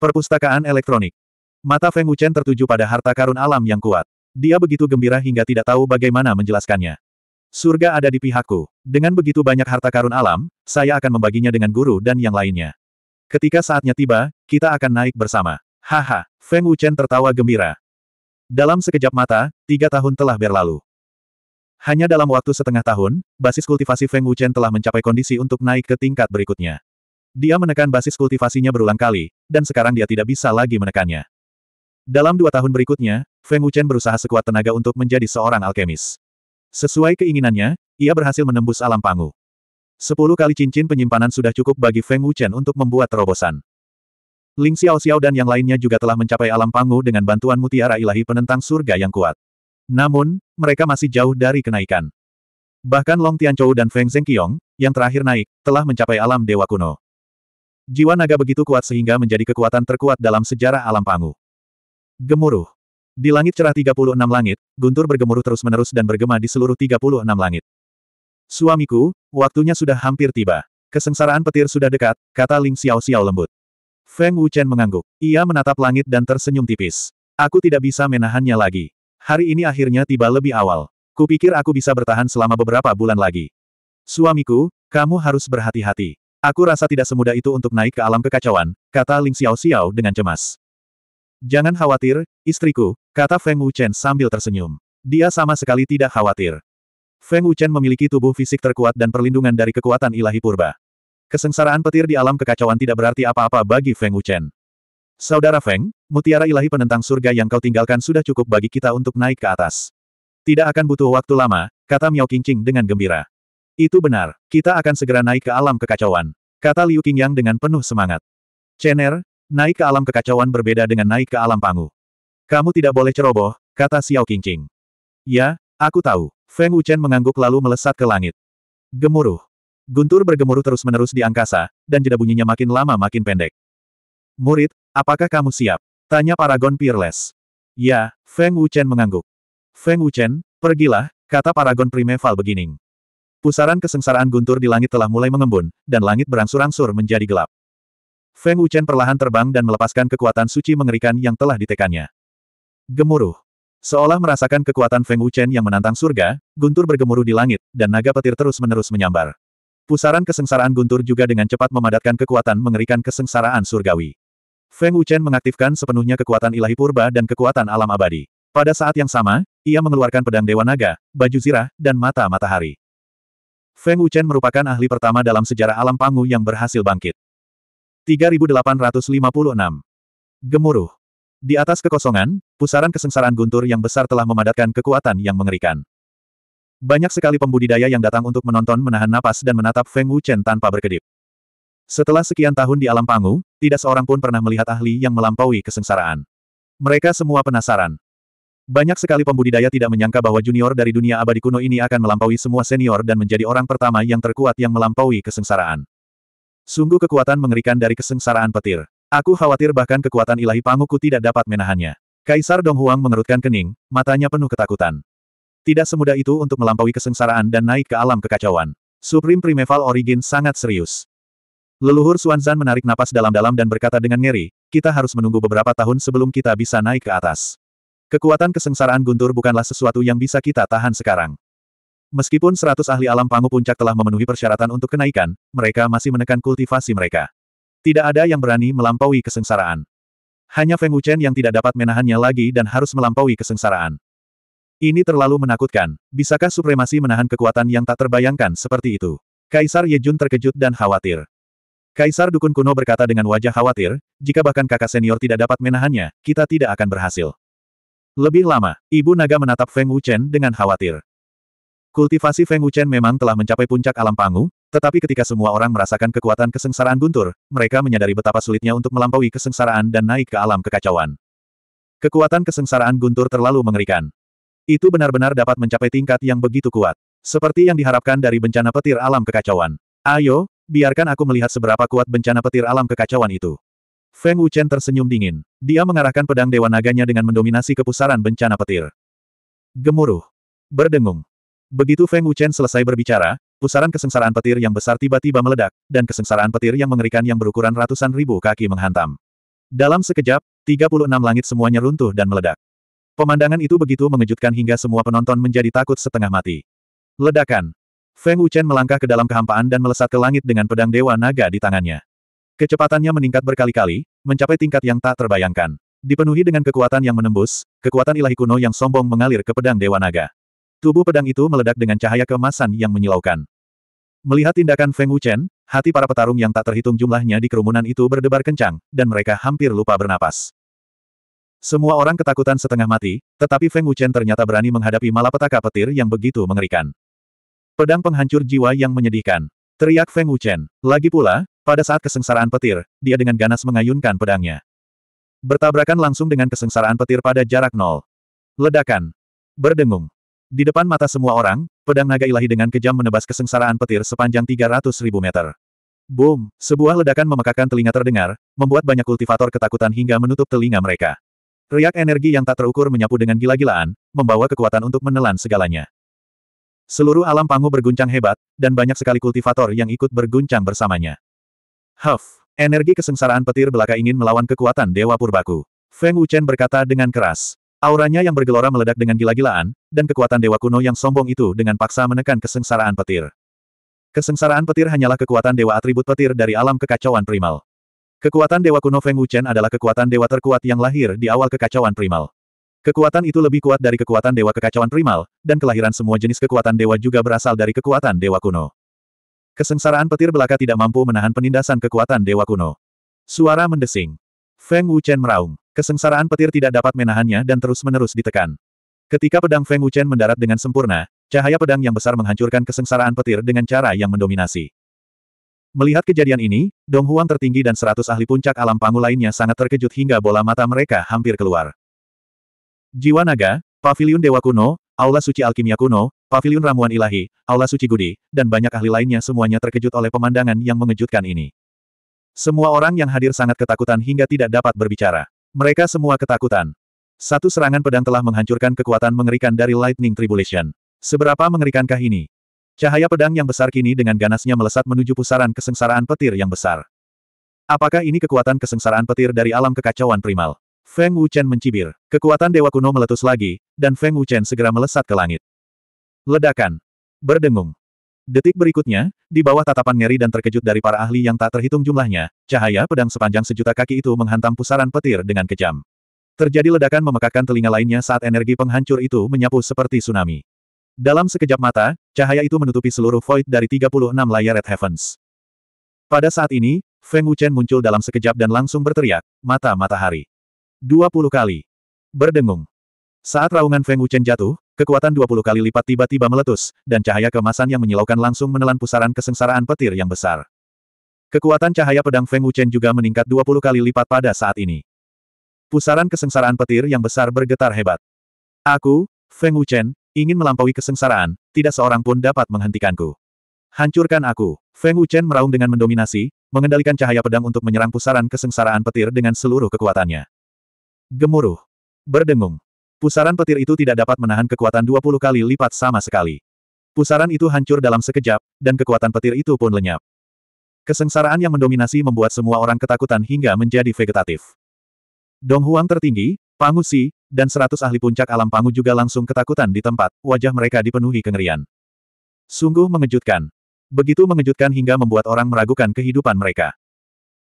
Perpustakaan elektronik. Mata Feng Wuchen tertuju pada harta karun alam yang kuat. Dia begitu gembira hingga tidak tahu bagaimana menjelaskannya. Surga ada di pihakku. Dengan begitu banyak harta karun alam, saya akan membaginya dengan guru dan yang lainnya. Ketika saatnya tiba, kita akan naik bersama. Haha, Feng Wuchen tertawa gembira. Dalam sekejap mata, tiga tahun telah berlalu. Hanya dalam waktu setengah tahun, basis kultivasi Feng Wuchen telah mencapai kondisi untuk naik ke tingkat berikutnya. Dia menekan basis kultivasinya berulang kali, dan sekarang dia tidak bisa lagi menekannya. Dalam dua tahun berikutnya, Feng Wuchen berusaha sekuat tenaga untuk menjadi seorang alkemis. Sesuai keinginannya, ia berhasil menembus alam pangu. Sepuluh kali cincin penyimpanan sudah cukup bagi Feng Wuchen untuk membuat terobosan. Ling Xiao Xiao dan yang lainnya juga telah mencapai alam pangu dengan bantuan mutiara ilahi penentang surga yang kuat. Namun, mereka masih jauh dari kenaikan. Bahkan Long Tianchou dan Feng Zhengqiong, yang terakhir naik, telah mencapai alam dewa kuno. Jiwa naga begitu kuat sehingga menjadi kekuatan terkuat dalam sejarah alam pangu. Gemuruh. Di langit cerah 36 langit, guntur bergemuruh terus-menerus dan bergema di seluruh 36 langit. Suamiku, waktunya sudah hampir tiba. Kesengsaraan petir sudah dekat, kata Ling Xiao Xiao lembut. Feng Wuchen mengangguk. Ia menatap langit dan tersenyum tipis. Aku tidak bisa menahannya lagi. Hari ini akhirnya tiba lebih awal. Kupikir aku bisa bertahan selama beberapa bulan lagi. Suamiku, kamu harus berhati-hati. Aku rasa tidak semudah itu untuk naik ke alam kekacauan, kata Ling Xiao Xiao dengan cemas. Jangan khawatir, istriku, kata Feng Wuchen sambil tersenyum. Dia sama sekali tidak khawatir. Feng Wuchen memiliki tubuh fisik terkuat dan perlindungan dari kekuatan ilahi purba. Kesengsaraan petir di alam kekacauan tidak berarti apa-apa bagi Feng Wuchen. Saudara Feng, mutiara ilahi penentang surga yang kau tinggalkan sudah cukup bagi kita untuk naik ke atas. Tidak akan butuh waktu lama, kata Miao Qingqing dengan gembira. Itu benar, kita akan segera naik ke alam kekacauan, kata Liu Qingyang dengan penuh semangat. Chener, naik ke alam kekacauan berbeda dengan naik ke alam pangu. Kamu tidak boleh ceroboh, kata Xiao Qingqing. Ya, aku tahu. Feng Wuchen mengangguk lalu melesat ke langit. Gemuruh. Guntur bergemuruh terus-menerus di angkasa, dan jeda bunyinya makin lama makin pendek. Murid, apakah kamu siap? Tanya Paragon Peerless. Ya, Feng Wuchen mengangguk. Feng Wuchen, pergilah, kata Paragon Primeval Beginning. Pusaran kesengsaraan guntur di langit telah mulai mengembun, dan langit berangsur-angsur menjadi gelap. Feng Wuchen perlahan terbang dan melepaskan kekuatan suci mengerikan yang telah ditekannya. Gemuruh. Seolah merasakan kekuatan Feng Wuchen yang menantang surga, guntur bergemuruh di langit, dan naga petir terus-menerus menyambar. Pusaran kesengsaraan guntur juga dengan cepat memadatkan kekuatan mengerikan kesengsaraan surgawi. Feng Wuchen mengaktifkan sepenuhnya kekuatan ilahi purba dan kekuatan alam abadi. Pada saat yang sama, ia mengeluarkan pedang Dewa Naga, baju zirah, dan mata matahari. Feng Wuchen merupakan ahli pertama dalam sejarah alam Pangu yang berhasil bangkit. 3856. Gemuruh. Di atas kekosongan, pusaran kesengsaraan guntur yang besar telah memadatkan kekuatan yang mengerikan. Banyak sekali pembudidaya yang datang untuk menonton menahan napas dan menatap Feng Wuchen tanpa berkedip. Setelah sekian tahun di alam pangu, tidak seorang pun pernah melihat ahli yang melampaui kesengsaraan. Mereka semua penasaran. Banyak sekali pembudidaya tidak menyangka bahwa junior dari dunia abadi kuno ini akan melampaui semua senior dan menjadi orang pertama yang terkuat yang melampaui kesengsaraan. Sungguh kekuatan mengerikan dari kesengsaraan petir. Aku khawatir bahkan kekuatan ilahi panguku tidak dapat menahannya. Kaisar Donghuang mengerutkan kening, matanya penuh ketakutan. Tidak semudah itu untuk melampaui kesengsaraan dan naik ke alam kekacauan. Supreme Primeval Origin sangat serius. Leluhur Xuanzan menarik napas dalam-dalam dan berkata dengan ngeri, kita harus menunggu beberapa tahun sebelum kita bisa naik ke atas. Kekuatan kesengsaraan guntur bukanlah sesuatu yang bisa kita tahan sekarang. Meskipun seratus ahli alam pangu puncak telah memenuhi persyaratan untuk kenaikan, mereka masih menekan kultivasi mereka. Tidak ada yang berani melampaui kesengsaraan. Hanya Feng Wuchen yang tidak dapat menahannya lagi dan harus melampaui kesengsaraan. Ini terlalu menakutkan. Bisakah supremasi menahan kekuatan yang tak terbayangkan seperti itu? Kaisar Yejun terkejut dan khawatir. Kaisar Dukun Kuno berkata dengan wajah khawatir, jika bahkan kakak senior tidak dapat menahannya, kita tidak akan berhasil. Lebih lama, Ibu Naga menatap Feng Wuchen dengan khawatir. Kultivasi Feng Wuchen memang telah mencapai puncak alam pangu, tetapi ketika semua orang merasakan kekuatan kesengsaraan guntur, mereka menyadari betapa sulitnya untuk melampaui kesengsaraan dan naik ke alam kekacauan. Kekuatan kesengsaraan guntur terlalu mengerikan. Itu benar-benar dapat mencapai tingkat yang begitu kuat. Seperti yang diharapkan dari bencana petir alam kekacauan. Ayo, biarkan aku melihat seberapa kuat bencana petir alam kekacauan itu. Feng Wuchen tersenyum dingin. Dia mengarahkan pedang Dewa Naganya dengan mendominasi kepusaran bencana petir. Gemuruh. Berdengung. Begitu Feng Wuchen selesai berbicara, pusaran kesengsaraan petir yang besar tiba-tiba meledak, dan kesengsaraan petir yang mengerikan yang berukuran ratusan ribu kaki menghantam. Dalam sekejap, 36 langit semuanya runtuh dan meledak. Pemandangan itu begitu mengejutkan hingga semua penonton menjadi takut setengah mati. Ledakan. Feng Wuchen melangkah ke dalam kehampaan dan melesat ke langit dengan pedang Dewa Naga di tangannya. Kecepatannya meningkat berkali-kali, mencapai tingkat yang tak terbayangkan. Dipenuhi dengan kekuatan yang menembus, kekuatan ilahi kuno yang sombong mengalir ke pedang Dewa Naga. Tubuh pedang itu meledak dengan cahaya kemasan yang menyilaukan. Melihat tindakan Feng Wuchen, hati para petarung yang tak terhitung jumlahnya di kerumunan itu berdebar kencang, dan mereka hampir lupa bernapas. Semua orang ketakutan setengah mati, tetapi Feng Wuchen ternyata berani menghadapi malapetaka petir yang begitu mengerikan. Pedang penghancur jiwa yang menyedihkan. Teriak Feng Wuchen. Lagi pula, pada saat kesengsaraan petir, dia dengan ganas mengayunkan pedangnya. Bertabrakan langsung dengan kesengsaraan petir pada jarak nol. Ledakan. Berdengung. Di depan mata semua orang, pedang naga ilahi dengan kejam menebas kesengsaraan petir sepanjang 300 ribu meter. Boom! Sebuah ledakan memekakan telinga terdengar, membuat banyak kultivator ketakutan hingga menutup telinga mereka. Riak energi yang tak terukur menyapu dengan gila-gilaan, membawa kekuatan untuk menelan segalanya. Seluruh alam pangu berguncang hebat, dan banyak sekali kultivator yang ikut berguncang bersamanya. Huff! Energi kesengsaraan petir belaka ingin melawan kekuatan Dewa Purbaku. Feng Wuchen berkata dengan keras. Auranya yang bergelora meledak dengan gila-gilaan, dan kekuatan Dewa Kuno yang sombong itu dengan paksa menekan kesengsaraan petir. Kesengsaraan petir hanyalah kekuatan Dewa Atribut Petir dari alam kekacauan primal. Kekuatan Dewa Kuno Feng Wuchen adalah kekuatan dewa terkuat yang lahir di awal kekacauan primal. Kekuatan itu lebih kuat dari kekuatan dewa kekacauan primal, dan kelahiran semua jenis kekuatan dewa juga berasal dari kekuatan dewa kuno. Kesengsaraan petir belaka tidak mampu menahan penindasan kekuatan dewa kuno. Suara mendesing. Feng Wuchen meraung. Kesengsaraan petir tidak dapat menahannya dan terus-menerus ditekan. Ketika pedang Feng Wuchen mendarat dengan sempurna, cahaya pedang yang besar menghancurkan kesengsaraan petir dengan cara yang mendominasi. Melihat kejadian ini, Dong Huang tertinggi dan seratus ahli puncak alam pangu lainnya sangat terkejut hingga bola mata mereka hampir keluar. Jiwa Naga, Paviliun Dewa Kuno, Aula Suci Alkimia Kuno, Pavilion Ramuan Ilahi, Aula Suci Gudi, dan banyak ahli lainnya semuanya terkejut oleh pemandangan yang mengejutkan ini. Semua orang yang hadir sangat ketakutan hingga tidak dapat berbicara. Mereka semua ketakutan. Satu serangan pedang telah menghancurkan kekuatan mengerikan dari Lightning Tribulation. Seberapa mengerikankah ini? Cahaya pedang yang besar kini dengan ganasnya melesat menuju pusaran kesengsaraan petir yang besar. Apakah ini kekuatan kesengsaraan petir dari alam kekacauan primal? Feng Wuchen mencibir. Kekuatan Dewa Kuno meletus lagi, dan Feng Wuchen segera melesat ke langit. Ledakan. Berdengung. Detik berikutnya, di bawah tatapan ngeri dan terkejut dari para ahli yang tak terhitung jumlahnya, cahaya pedang sepanjang sejuta kaki itu menghantam pusaran petir dengan kejam. Terjadi ledakan memekakan telinga lainnya saat energi penghancur itu menyapu seperti tsunami. Dalam sekejap mata, cahaya itu menutupi seluruh void dari 36 layar Red Heavens. Pada saat ini, Feng Wuchen muncul dalam sekejap dan langsung berteriak, mata matahari. 20 kali. Berdengung. Saat raungan Feng Wuchen jatuh, kekuatan 20 kali lipat tiba-tiba meletus, dan cahaya kemasan yang menyilaukan langsung menelan pusaran kesengsaraan petir yang besar. Kekuatan cahaya pedang Feng Wuchen juga meningkat 20 kali lipat pada saat ini. Pusaran kesengsaraan petir yang besar bergetar hebat. Aku, Feng Wuchen, Ingin melampaui kesengsaraan, tidak seorang pun dapat menghentikanku. Hancurkan aku. Feng Wuchen meraung dengan mendominasi, mengendalikan cahaya pedang untuk menyerang pusaran kesengsaraan petir dengan seluruh kekuatannya. Gemuruh. Berdengung. Pusaran petir itu tidak dapat menahan kekuatan 20 kali lipat sama sekali. Pusaran itu hancur dalam sekejap, dan kekuatan petir itu pun lenyap. Kesengsaraan yang mendominasi membuat semua orang ketakutan hingga menjadi vegetatif. Dong Huang tertinggi, Pangusi, dan seratus ahli puncak alam pangu juga langsung ketakutan di tempat, wajah mereka dipenuhi kengerian. Sungguh mengejutkan. Begitu mengejutkan hingga membuat orang meragukan kehidupan mereka.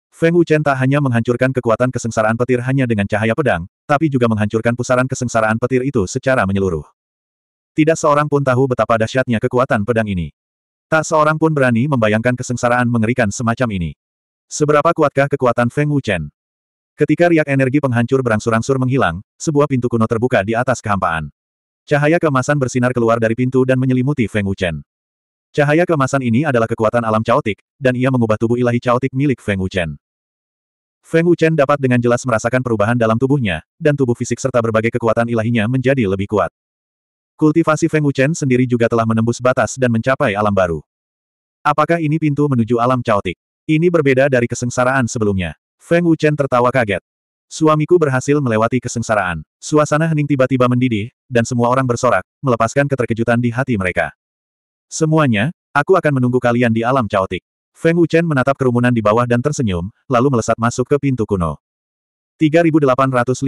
Feng Wuchen tak hanya menghancurkan kekuatan kesengsaraan petir hanya dengan cahaya pedang, tapi juga menghancurkan pusaran kesengsaraan petir itu secara menyeluruh. Tidak seorang pun tahu betapa dahsyatnya kekuatan pedang ini. Tak seorang pun berani membayangkan kesengsaraan mengerikan semacam ini. Seberapa kuatkah kekuatan Feng Wuchen? Ketika riak energi penghancur berangsur-angsur menghilang, sebuah pintu kuno terbuka di atas kehampaan. Cahaya kemasan bersinar keluar dari pintu dan menyelimuti Feng Wuchen. Cahaya kemasan ini adalah kekuatan alam caotik, dan ia mengubah tubuh ilahi caotik milik Feng Wuchen. Feng Wuchen dapat dengan jelas merasakan perubahan dalam tubuhnya, dan tubuh fisik serta berbagai kekuatan ilahinya menjadi lebih kuat. Kultivasi Feng Wuchen sendiri juga telah menembus batas dan mencapai alam baru. Apakah ini pintu menuju alam caotik? Ini berbeda dari kesengsaraan sebelumnya. Feng Wuchen tertawa kaget. Suamiku berhasil melewati kesengsaraan. Suasana hening tiba-tiba mendidih, dan semua orang bersorak, melepaskan keterkejutan di hati mereka. Semuanya, aku akan menunggu kalian di alam caotik. Feng Wuchen menatap kerumunan di bawah dan tersenyum, lalu melesat masuk ke pintu kuno. 3857.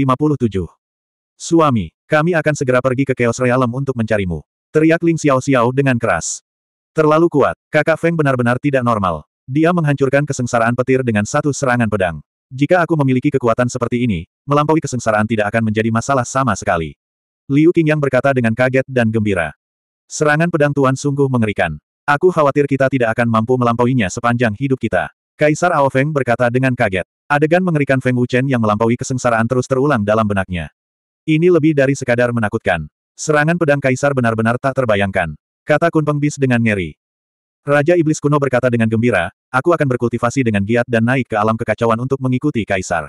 Suami, kami akan segera pergi ke Chaos Realm untuk mencarimu. Teriak Ling Xiao Xiao dengan keras. Terlalu kuat, kakak Feng benar-benar tidak normal. Dia menghancurkan kesengsaraan petir dengan satu serangan pedang. Jika aku memiliki kekuatan seperti ini, melampaui kesengsaraan tidak akan menjadi masalah sama sekali. Liu Qingyang berkata dengan kaget dan gembira. Serangan pedang Tuan sungguh mengerikan. Aku khawatir kita tidak akan mampu melampauinya sepanjang hidup kita. Kaisar Ao Feng berkata dengan kaget. Adegan mengerikan Feng Wuchen yang melampaui kesengsaraan terus terulang dalam benaknya. Ini lebih dari sekadar menakutkan. Serangan pedang Kaisar benar-benar tak terbayangkan. Kata Kun Peng Bis dengan ngeri. Raja Iblis kuno berkata dengan gembira, aku akan berkultivasi dengan giat dan naik ke alam kekacauan untuk mengikuti Kaisar.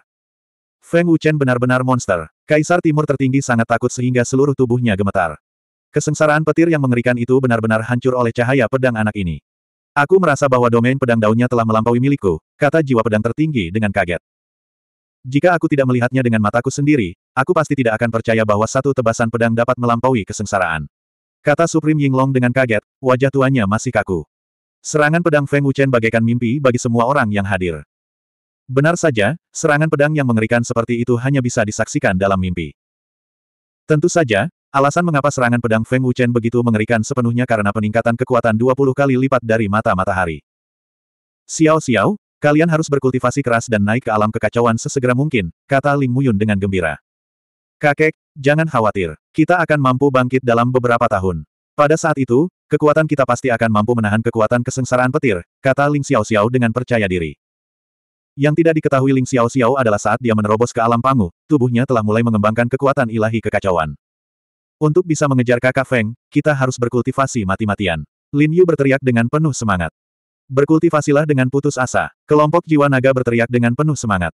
Feng Wuchen benar-benar monster. Kaisar Timur tertinggi sangat takut sehingga seluruh tubuhnya gemetar. Kesengsaraan petir yang mengerikan itu benar-benar hancur oleh cahaya pedang anak ini. Aku merasa bahwa domain pedang daunnya telah melampaui milikku, kata jiwa pedang tertinggi dengan kaget. Jika aku tidak melihatnya dengan mataku sendiri, aku pasti tidak akan percaya bahwa satu tebasan pedang dapat melampaui kesengsaraan. Kata Supreme Yinglong dengan kaget, wajah tuannya masih kaku. Serangan pedang Feng Wuchen bagaikan mimpi bagi semua orang yang hadir. Benar saja, serangan pedang yang mengerikan seperti itu hanya bisa disaksikan dalam mimpi. Tentu saja, alasan mengapa serangan pedang Feng Wuchen begitu mengerikan sepenuhnya karena peningkatan kekuatan 20 kali lipat dari mata matahari. Xiao Xiao, kalian harus berkultivasi keras dan naik ke alam kekacauan sesegera mungkin, kata Ling Muyun dengan gembira. Kakek, jangan khawatir, kita akan mampu bangkit dalam beberapa tahun. Pada saat itu, Kekuatan kita pasti akan mampu menahan kekuatan kesengsaraan petir, kata Ling Xiao Xiao dengan percaya diri. Yang tidak diketahui Ling Xiao Xiao adalah saat dia menerobos ke alam pangu, tubuhnya telah mulai mengembangkan kekuatan ilahi kekacauan. Untuk bisa mengejar kakak Feng, kita harus berkultivasi mati-matian. Lin Yu berteriak dengan penuh semangat. Berkultivasilah dengan putus asa. Kelompok jiwa naga berteriak dengan penuh semangat.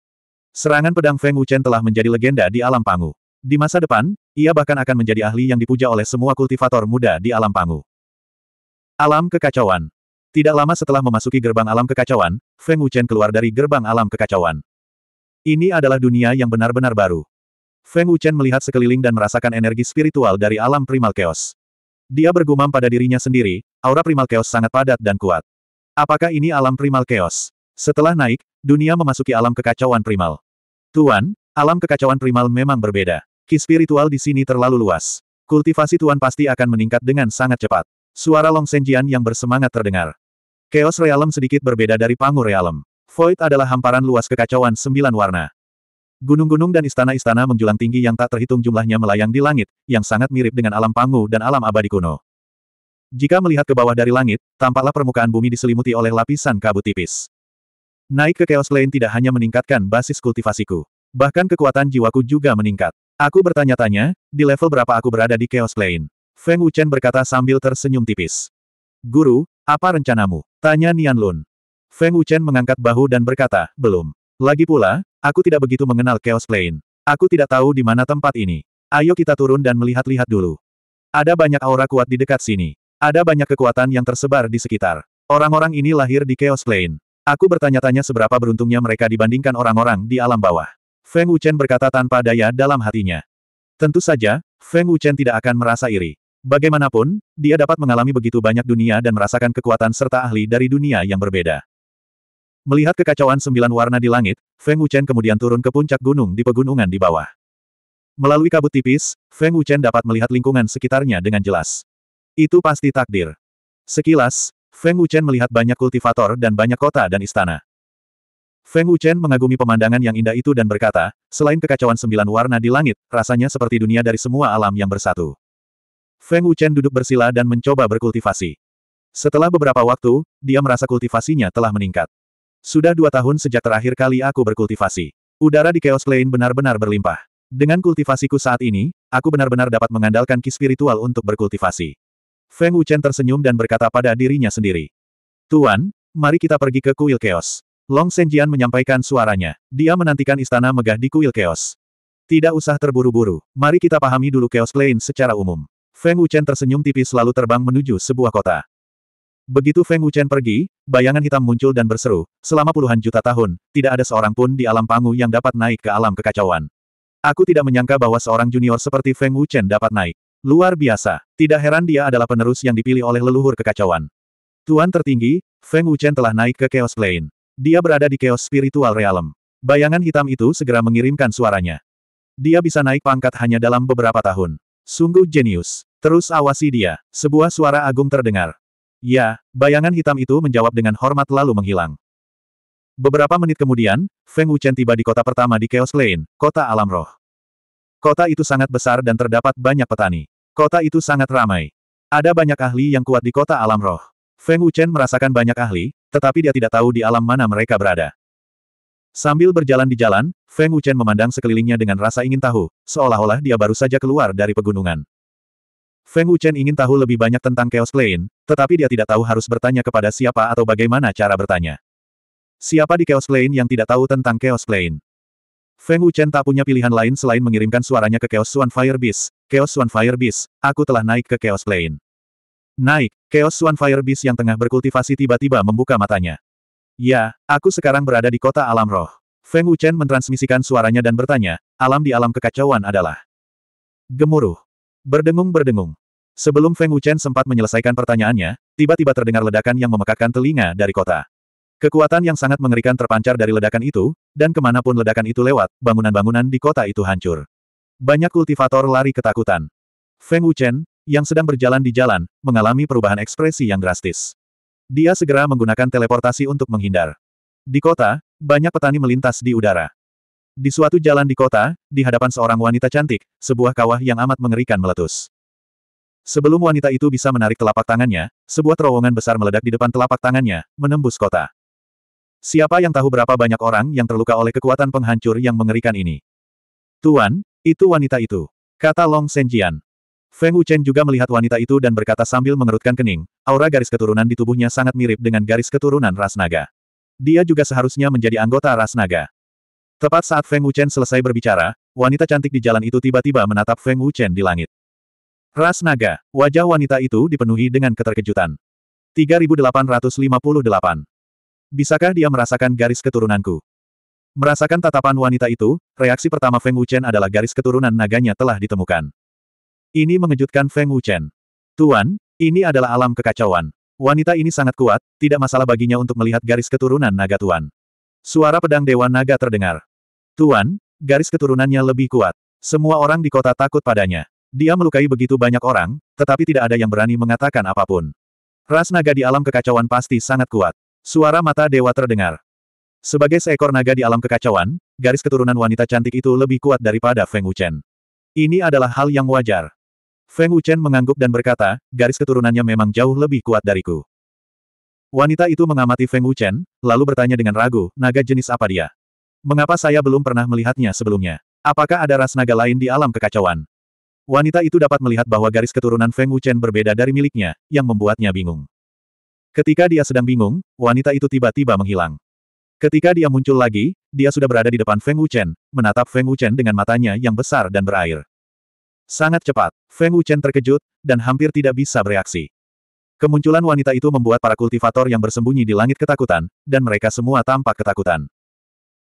Serangan pedang Feng Wuchen telah menjadi legenda di alam pangu. Di masa depan, ia bahkan akan menjadi ahli yang dipuja oleh semua kultivator muda di alam pangu. Alam kekacauan. Tidak lama setelah memasuki gerbang alam kekacauan, Feng Wuchen keluar dari gerbang alam kekacauan. Ini adalah dunia yang benar-benar baru. Feng Wuchen melihat sekeliling dan merasakan energi spiritual dari alam primal chaos. Dia bergumam pada dirinya sendiri, aura primal chaos sangat padat dan kuat. Apakah ini alam primal chaos? Setelah naik, dunia memasuki alam kekacauan primal. Tuan, alam kekacauan primal memang berbeda. Ki spiritual di sini terlalu luas. Kultivasi Tuan pasti akan meningkat dengan sangat cepat. Suara Long Senjian yang bersemangat terdengar. Chaos Realm sedikit berbeda dari Pangu Realm. Void adalah hamparan luas kekacauan sembilan warna. Gunung-gunung dan istana-istana menjulang tinggi yang tak terhitung jumlahnya melayang di langit, yang sangat mirip dengan alam Pangu dan alam abadi kuno. Jika melihat ke bawah dari langit, tampaklah permukaan bumi diselimuti oleh lapisan kabut tipis. Naik ke Chaos lain tidak hanya meningkatkan basis kultivasiku. Bahkan kekuatan jiwaku juga meningkat. Aku bertanya-tanya, di level berapa aku berada di Chaos lain? Feng Wuchen berkata sambil tersenyum tipis. Guru, apa rencanamu? Tanya Nian Lun. Feng Wuchen mengangkat bahu dan berkata, belum. Lagi pula, aku tidak begitu mengenal Chaos Plane. Aku tidak tahu di mana tempat ini. Ayo kita turun dan melihat-lihat dulu. Ada banyak aura kuat di dekat sini. Ada banyak kekuatan yang tersebar di sekitar. Orang-orang ini lahir di Chaos Plane. Aku bertanya-tanya seberapa beruntungnya mereka dibandingkan orang-orang di alam bawah. Feng Wuchen berkata tanpa daya dalam hatinya. Tentu saja, Feng Wuchen tidak akan merasa iri. Bagaimanapun, dia dapat mengalami begitu banyak dunia dan merasakan kekuatan serta ahli dari dunia yang berbeda. Melihat kekacauan sembilan warna di langit, Feng Wuchen kemudian turun ke puncak gunung di pegunungan di bawah. Melalui kabut tipis, Feng Wuchen dapat melihat lingkungan sekitarnya dengan jelas. Itu pasti takdir. Sekilas, Feng Wuchen melihat banyak kultivator dan banyak kota dan istana. Feng Wuchen mengagumi pemandangan yang indah itu dan berkata, selain kekacauan sembilan warna di langit, rasanya seperti dunia dari semua alam yang bersatu. Feng Wuchen duduk bersila dan mencoba berkultivasi. Setelah beberapa waktu, dia merasa kultivasinya telah meningkat. Sudah dua tahun sejak terakhir kali aku berkultivasi. Udara di Chaos Lane benar-benar berlimpah. Dengan kultivasiku saat ini, aku benar-benar dapat mengandalkan ki spiritual untuk berkultivasi. Feng Wuchen tersenyum dan berkata pada dirinya sendiri. Tuan, mari kita pergi ke kuil Chaos. Long Senjian menyampaikan suaranya. Dia menantikan istana megah di kuil Chaos. Tidak usah terburu-buru, mari kita pahami dulu Chaos Lane secara umum. Feng Wuchen tersenyum tipis lalu terbang menuju sebuah kota. Begitu Feng Wuchen pergi, bayangan hitam muncul dan berseru, selama puluhan juta tahun, tidak ada seorang pun di alam pangu yang dapat naik ke alam kekacauan. Aku tidak menyangka bahwa seorang junior seperti Feng Wuchen dapat naik. Luar biasa, tidak heran dia adalah penerus yang dipilih oleh leluhur kekacauan. Tuan tertinggi, Feng Wuchen telah naik ke Chaos Plane. Dia berada di Chaos Spiritual Realm. Bayangan hitam itu segera mengirimkan suaranya. Dia bisa naik pangkat hanya dalam beberapa tahun. Sungguh jenius. Terus awasi dia. Sebuah suara agung terdengar. Ya, bayangan hitam itu menjawab dengan hormat lalu menghilang. Beberapa menit kemudian, Feng Wuchen tiba di kota pertama di Chaos Lane, kota alam roh. Kota itu sangat besar dan terdapat banyak petani. Kota itu sangat ramai. Ada banyak ahli yang kuat di kota alam roh. Feng Wuchen merasakan banyak ahli, tetapi dia tidak tahu di alam mana mereka berada. Sambil berjalan di jalan, Feng Wuchen memandang sekelilingnya dengan rasa ingin tahu, seolah-olah dia baru saja keluar dari pegunungan. Feng Wuchen ingin tahu lebih banyak tentang Chaos Plane, tetapi dia tidak tahu harus bertanya kepada siapa atau bagaimana cara bertanya. Siapa di Chaos Plane yang tidak tahu tentang Chaos Plane? Feng Wuchen tak punya pilihan lain selain mengirimkan suaranya ke Chaos Swan Fire Beast. Chaos Swan Fire Beast, aku telah naik ke Chaos Plane. Naik, Chaos Swan Fire Beast yang tengah berkultivasi tiba-tiba membuka matanya. Ya, aku sekarang berada di kota alam roh. Feng Wuchen mentransmisikan suaranya dan bertanya, alam di alam kekacauan adalah gemuruh. Berdengung-berdengung. Sebelum Feng Wuchen sempat menyelesaikan pertanyaannya, tiba-tiba terdengar ledakan yang memekakkan telinga dari kota. Kekuatan yang sangat mengerikan terpancar dari ledakan itu, dan kemanapun ledakan itu lewat, bangunan-bangunan di kota itu hancur. Banyak kultivator lari ketakutan. Feng Wuchen, yang sedang berjalan di jalan, mengalami perubahan ekspresi yang drastis. Dia segera menggunakan teleportasi untuk menghindar. Di kota, banyak petani melintas di udara. Di suatu jalan di kota, di hadapan seorang wanita cantik, sebuah kawah yang amat mengerikan meletus. Sebelum wanita itu bisa menarik telapak tangannya, sebuah terowongan besar meledak di depan telapak tangannya, menembus kota. Siapa yang tahu berapa banyak orang yang terluka oleh kekuatan penghancur yang mengerikan ini? Tuan, itu wanita itu. Kata Long Senjian. Feng Wuchen juga melihat wanita itu dan berkata sambil mengerutkan kening, aura garis keturunan di tubuhnya sangat mirip dengan garis keturunan ras naga. Dia juga seharusnya menjadi anggota ras naga. Tepat saat Feng Wuchen selesai berbicara, wanita cantik di jalan itu tiba-tiba menatap Feng Wuchen di langit. Ras naga, wajah wanita itu dipenuhi dengan keterkejutan. 3858. Bisakah dia merasakan garis keturunanku? Merasakan tatapan wanita itu, reaksi pertama Feng Wuchen adalah garis keturunan naganya telah ditemukan. Ini mengejutkan Feng Wuchen. Tuan, ini adalah alam kekacauan. Wanita ini sangat kuat, tidak masalah baginya untuk melihat garis keturunan naga Tuan. Suara pedang Dewa Naga terdengar. Tuan, garis keturunannya lebih kuat. Semua orang di kota takut padanya. Dia melukai begitu banyak orang, tetapi tidak ada yang berani mengatakan apapun. Ras naga di alam kekacauan pasti sangat kuat. Suara mata dewa terdengar. Sebagai seekor naga di alam kekacauan, garis keturunan wanita cantik itu lebih kuat daripada Feng Wuchen. Ini adalah hal yang wajar. Feng Wuchen mengangguk dan berkata, garis keturunannya memang jauh lebih kuat dariku. Wanita itu mengamati Feng Wuchen, lalu bertanya dengan ragu, naga jenis apa dia? Mengapa saya belum pernah melihatnya sebelumnya? Apakah ada ras naga lain di alam kekacauan? Wanita itu dapat melihat bahwa garis keturunan Feng Wuchen berbeda dari miliknya, yang membuatnya bingung. Ketika dia sedang bingung, wanita itu tiba-tiba menghilang. Ketika dia muncul lagi, dia sudah berada di depan Feng Wuchen, menatap Feng Wuchen dengan matanya yang besar dan berair. Sangat cepat, Feng Wuchen terkejut, dan hampir tidak bisa bereaksi. Kemunculan wanita itu membuat para kultivator yang bersembunyi di langit ketakutan, dan mereka semua tampak ketakutan.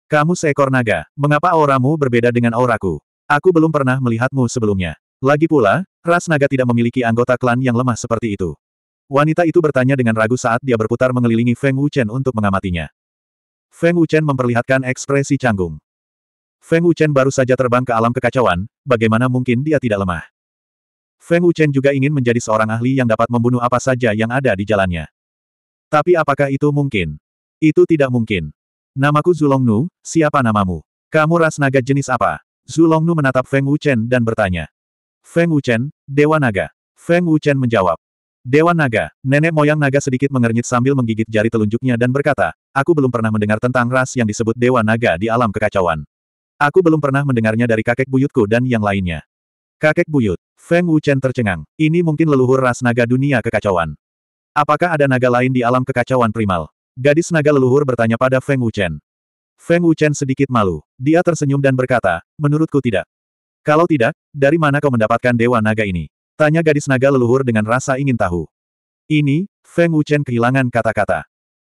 Kamu seekor naga, mengapa auramu berbeda dengan auraku? Aku belum pernah melihatmu sebelumnya. Lagi pula, ras naga tidak memiliki anggota klan yang lemah seperti itu. Wanita itu bertanya dengan ragu saat dia berputar mengelilingi Feng Wuchen untuk mengamatinya. Feng Wuchen memperlihatkan ekspresi canggung. Feng Wuchen baru saja terbang ke alam kekacauan, bagaimana mungkin dia tidak lemah? Feng Wuchen juga ingin menjadi seorang ahli yang dapat membunuh apa saja yang ada di jalannya. Tapi apakah itu mungkin? Itu tidak mungkin. Namaku Zulongnu, siapa namamu? Kamu ras naga jenis apa? Zulongnu menatap Feng Wuchen dan bertanya. Feng Wuchen, Dewa Naga. Feng Wuchen menjawab. Dewa Naga, nenek moyang naga sedikit mengernyit sambil menggigit jari telunjuknya dan berkata, aku belum pernah mendengar tentang ras yang disebut Dewa Naga di alam kekacauan. Aku belum pernah mendengarnya dari kakek buyutku dan yang lainnya. Kakek buyut, Feng Wuchen tercengang. Ini mungkin leluhur ras naga dunia kekacauan. Apakah ada naga lain di alam kekacauan primal? Gadis naga leluhur bertanya pada Feng Wuchen. Feng Wuchen sedikit malu. Dia tersenyum dan berkata, menurutku tidak. Kalau tidak, dari mana kau mendapatkan dewa naga ini? Tanya gadis naga leluhur dengan rasa ingin tahu. Ini, Feng Wuchen kehilangan kata-kata.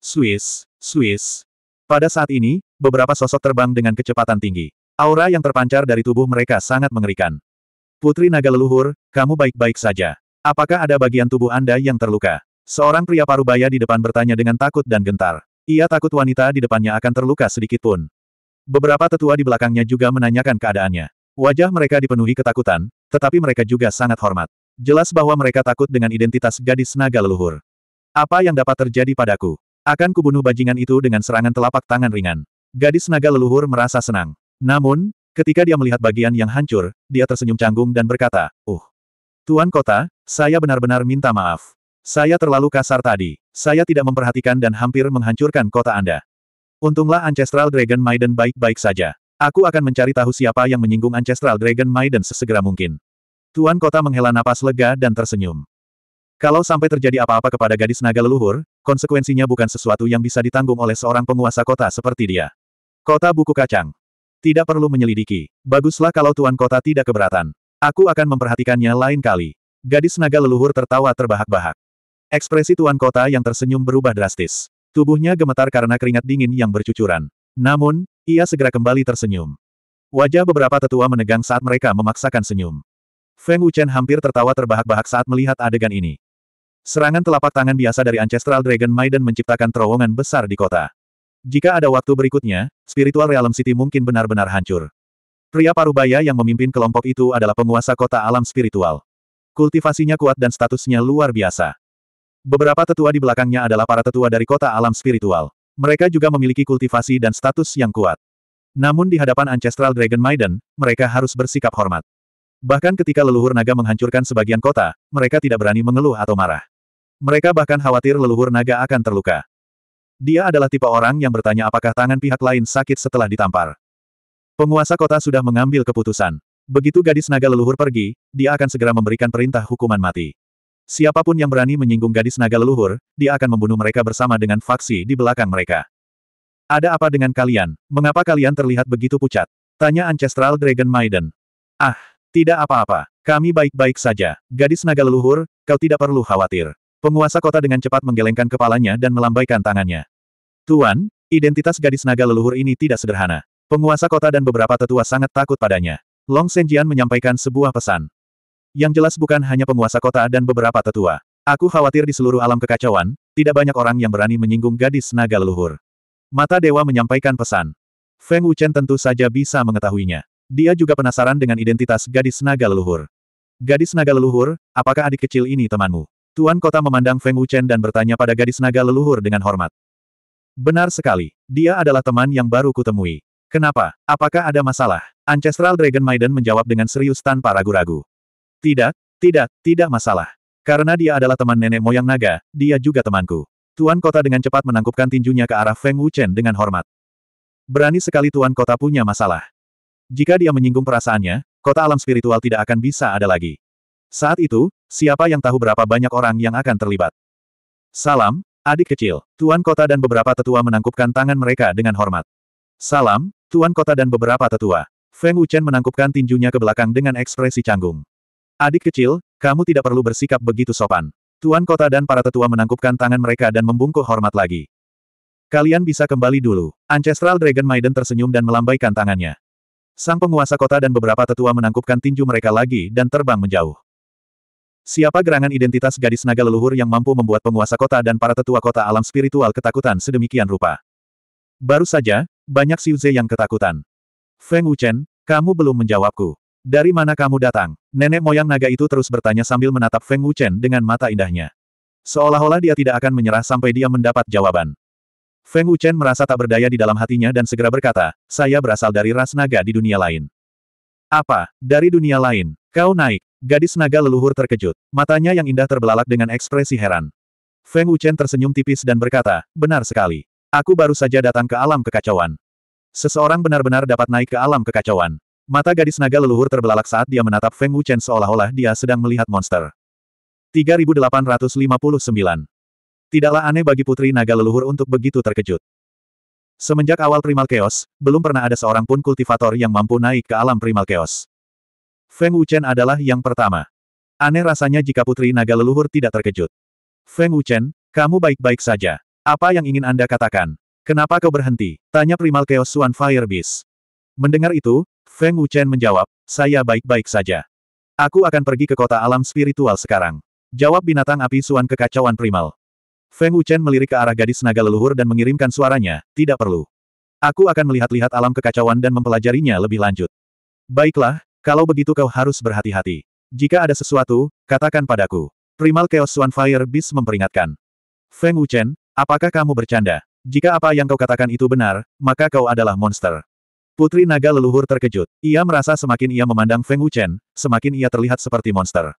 Swiss, Swiss. Pada saat ini, beberapa sosok terbang dengan kecepatan tinggi. Aura yang terpancar dari tubuh mereka sangat mengerikan. Putri Naga Leluhur, kamu baik-baik saja. Apakah ada bagian tubuh Anda yang terluka? Seorang pria parubaya di depan bertanya dengan takut dan gentar. Ia takut wanita di depannya akan terluka sedikit pun. Beberapa tetua di belakangnya juga menanyakan keadaannya. Wajah mereka dipenuhi ketakutan, tetapi mereka juga sangat hormat. Jelas bahwa mereka takut dengan identitas gadis naga leluhur. Apa yang dapat terjadi padaku? Akan kubunuh bajingan itu dengan serangan telapak tangan ringan. Gadis naga leluhur merasa senang. Namun, ketika dia melihat bagian yang hancur, dia tersenyum canggung dan berkata, Uh, Tuan Kota, saya benar-benar minta maaf. Saya terlalu kasar tadi. Saya tidak memperhatikan dan hampir menghancurkan kota Anda. Untunglah Ancestral Dragon Maiden baik-baik saja. Aku akan mencari tahu siapa yang menyinggung Ancestral Dragon Maiden sesegera mungkin. Tuan Kota menghela napas lega dan tersenyum. Kalau sampai terjadi apa-apa kepada gadis naga leluhur, konsekuensinya bukan sesuatu yang bisa ditanggung oleh seorang penguasa kota seperti dia. Kota buku kacang. Tidak perlu menyelidiki. Baguslah kalau tuan kota tidak keberatan. Aku akan memperhatikannya lain kali. Gadis naga leluhur tertawa terbahak-bahak. Ekspresi tuan kota yang tersenyum berubah drastis. Tubuhnya gemetar karena keringat dingin yang bercucuran. Namun, ia segera kembali tersenyum. Wajah beberapa tetua menegang saat mereka memaksakan senyum. Feng Wuchen hampir tertawa terbahak-bahak saat melihat adegan ini. Serangan telapak tangan biasa dari Ancestral Dragon Maiden menciptakan terowongan besar di kota. Jika ada waktu berikutnya, Spiritual Realm City mungkin benar-benar hancur. Pria Parubaya yang memimpin kelompok itu adalah penguasa kota alam spiritual. Kultivasinya kuat dan statusnya luar biasa. Beberapa tetua di belakangnya adalah para tetua dari kota alam spiritual. Mereka juga memiliki kultivasi dan status yang kuat. Namun di hadapan Ancestral Dragon Maiden, mereka harus bersikap hormat. Bahkan ketika leluhur naga menghancurkan sebagian kota, mereka tidak berani mengeluh atau marah. Mereka bahkan khawatir leluhur naga akan terluka. Dia adalah tipe orang yang bertanya apakah tangan pihak lain sakit setelah ditampar. Penguasa kota sudah mengambil keputusan. Begitu gadis naga leluhur pergi, dia akan segera memberikan perintah hukuman mati. Siapapun yang berani menyinggung gadis naga leluhur, dia akan membunuh mereka bersama dengan faksi di belakang mereka. Ada apa dengan kalian? Mengapa kalian terlihat begitu pucat? Tanya Ancestral Dragon Maiden. Ah, tidak apa-apa. Kami baik-baik saja. Gadis naga leluhur, kau tidak perlu khawatir. Penguasa kota dengan cepat menggelengkan kepalanya dan melambaikan tangannya. Tuan, identitas gadis naga leluhur ini tidak sederhana. Penguasa kota dan beberapa tetua sangat takut padanya. Long Senjian menyampaikan sebuah pesan. Yang jelas bukan hanya penguasa kota dan beberapa tetua. Aku khawatir di seluruh alam kekacauan, tidak banyak orang yang berani menyinggung gadis naga leluhur. Mata dewa menyampaikan pesan. Feng Wuchen tentu saja bisa mengetahuinya. Dia juga penasaran dengan identitas gadis naga leluhur. Gadis naga leluhur, apakah adik kecil ini temanmu? Tuan kota memandang Feng Wuchen dan bertanya pada gadis naga leluhur dengan hormat. Benar sekali, dia adalah teman yang baru kutemui. Kenapa? Apakah ada masalah? Ancestral Dragon Maiden menjawab dengan serius tanpa ragu-ragu. Tidak, tidak, tidak masalah. Karena dia adalah teman nenek moyang naga, dia juga temanku. Tuan kota dengan cepat menangkupkan tinjunya ke arah Feng Wuchen dengan hormat. Berani sekali tuan kota punya masalah. Jika dia menyinggung perasaannya, kota alam spiritual tidak akan bisa ada lagi. Saat itu, siapa yang tahu berapa banyak orang yang akan terlibat. Salam, adik kecil, Tuan Kota dan beberapa tetua menangkupkan tangan mereka dengan hormat. Salam, Tuan Kota dan beberapa tetua. Feng Wuchen menangkupkan tinjunya ke belakang dengan ekspresi canggung. Adik kecil, kamu tidak perlu bersikap begitu sopan. Tuan Kota dan para tetua menangkupkan tangan mereka dan membungkuk hormat lagi. Kalian bisa kembali dulu. Ancestral Dragon Maiden tersenyum dan melambaikan tangannya. Sang penguasa kota dan beberapa tetua menangkupkan tinju mereka lagi dan terbang menjauh. Siapa gerangan identitas gadis naga leluhur yang mampu membuat penguasa kota dan para tetua kota alam spiritual ketakutan sedemikian rupa? Baru saja, banyak Zhe yang ketakutan. Feng Wuchen, kamu belum menjawabku. Dari mana kamu datang? Nenek moyang naga itu terus bertanya sambil menatap Feng Wuchen dengan mata indahnya. Seolah-olah dia tidak akan menyerah sampai dia mendapat jawaban. Feng Wuchen merasa tak berdaya di dalam hatinya dan segera berkata, saya berasal dari ras naga di dunia lain. Apa, dari dunia lain, kau naik? Gadis naga leluhur terkejut. Matanya yang indah terbelalak dengan ekspresi heran. Feng Wuchen tersenyum tipis dan berkata, benar sekali. Aku baru saja datang ke alam kekacauan. Seseorang benar-benar dapat naik ke alam kekacauan. Mata gadis naga leluhur terbelalak saat dia menatap Feng Wuchen seolah-olah dia sedang melihat monster. 3859. Tidaklah aneh bagi putri naga leluhur untuk begitu terkejut. Semenjak awal Primal Chaos, belum pernah ada seorang pun kultivator yang mampu naik ke alam Primal Chaos. Feng Wuchen adalah yang pertama. Aneh rasanya jika Putri Naga Leluhur tidak terkejut. Feng Wuchen, kamu baik-baik saja. Apa yang ingin Anda katakan? Kenapa kau berhenti? Tanya Primal Chaos Suan Fire Beast. Mendengar itu, Feng Wuchen menjawab, saya baik-baik saja. Aku akan pergi ke kota alam spiritual sekarang. Jawab binatang api Suan kekacauan Primal. Feng Wuchen melirik ke arah gadis naga leluhur dan mengirimkan suaranya, tidak perlu. Aku akan melihat-lihat alam kekacauan dan mempelajarinya lebih lanjut. Baiklah, kalau begitu kau harus berhati-hati. Jika ada sesuatu, katakan padaku. Primal Chaos Fire Beast memperingatkan. Feng Wuchen, apakah kamu bercanda? Jika apa yang kau katakan itu benar, maka kau adalah monster. Putri naga leluhur terkejut. Ia merasa semakin ia memandang Feng Wuchen, semakin ia terlihat seperti monster.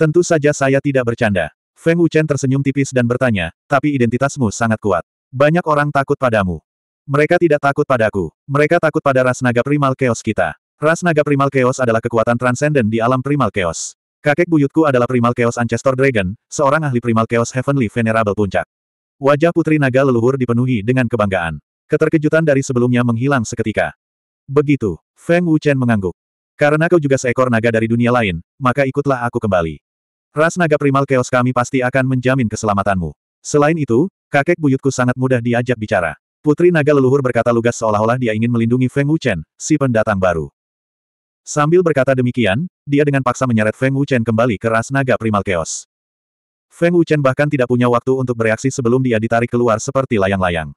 Tentu saja saya tidak bercanda. Feng Wuchen tersenyum tipis dan bertanya, tapi identitasmu sangat kuat. Banyak orang takut padamu. Mereka tidak takut padaku. Mereka takut pada ras naga primal chaos kita. Ras naga primal chaos adalah kekuatan transenden di alam primal chaos. Kakek buyutku adalah primal chaos Ancestor Dragon, seorang ahli primal chaos Heavenly Venerable Puncak. Wajah putri naga leluhur dipenuhi dengan kebanggaan. Keterkejutan dari sebelumnya menghilang seketika. Begitu, Feng Wuchen mengangguk. Karena kau juga seekor naga dari dunia lain, maka ikutlah aku kembali. Ras naga primal chaos kami pasti akan menjamin keselamatanmu. Selain itu, kakek buyutku sangat mudah diajak bicara. Putri naga leluhur berkata lugas seolah-olah dia ingin melindungi Feng Wuchen, si pendatang baru. Sambil berkata demikian, dia dengan paksa menyeret Feng Wuchen kembali ke ras naga primal chaos. Feng Wuchen bahkan tidak punya waktu untuk bereaksi sebelum dia ditarik keluar seperti layang-layang.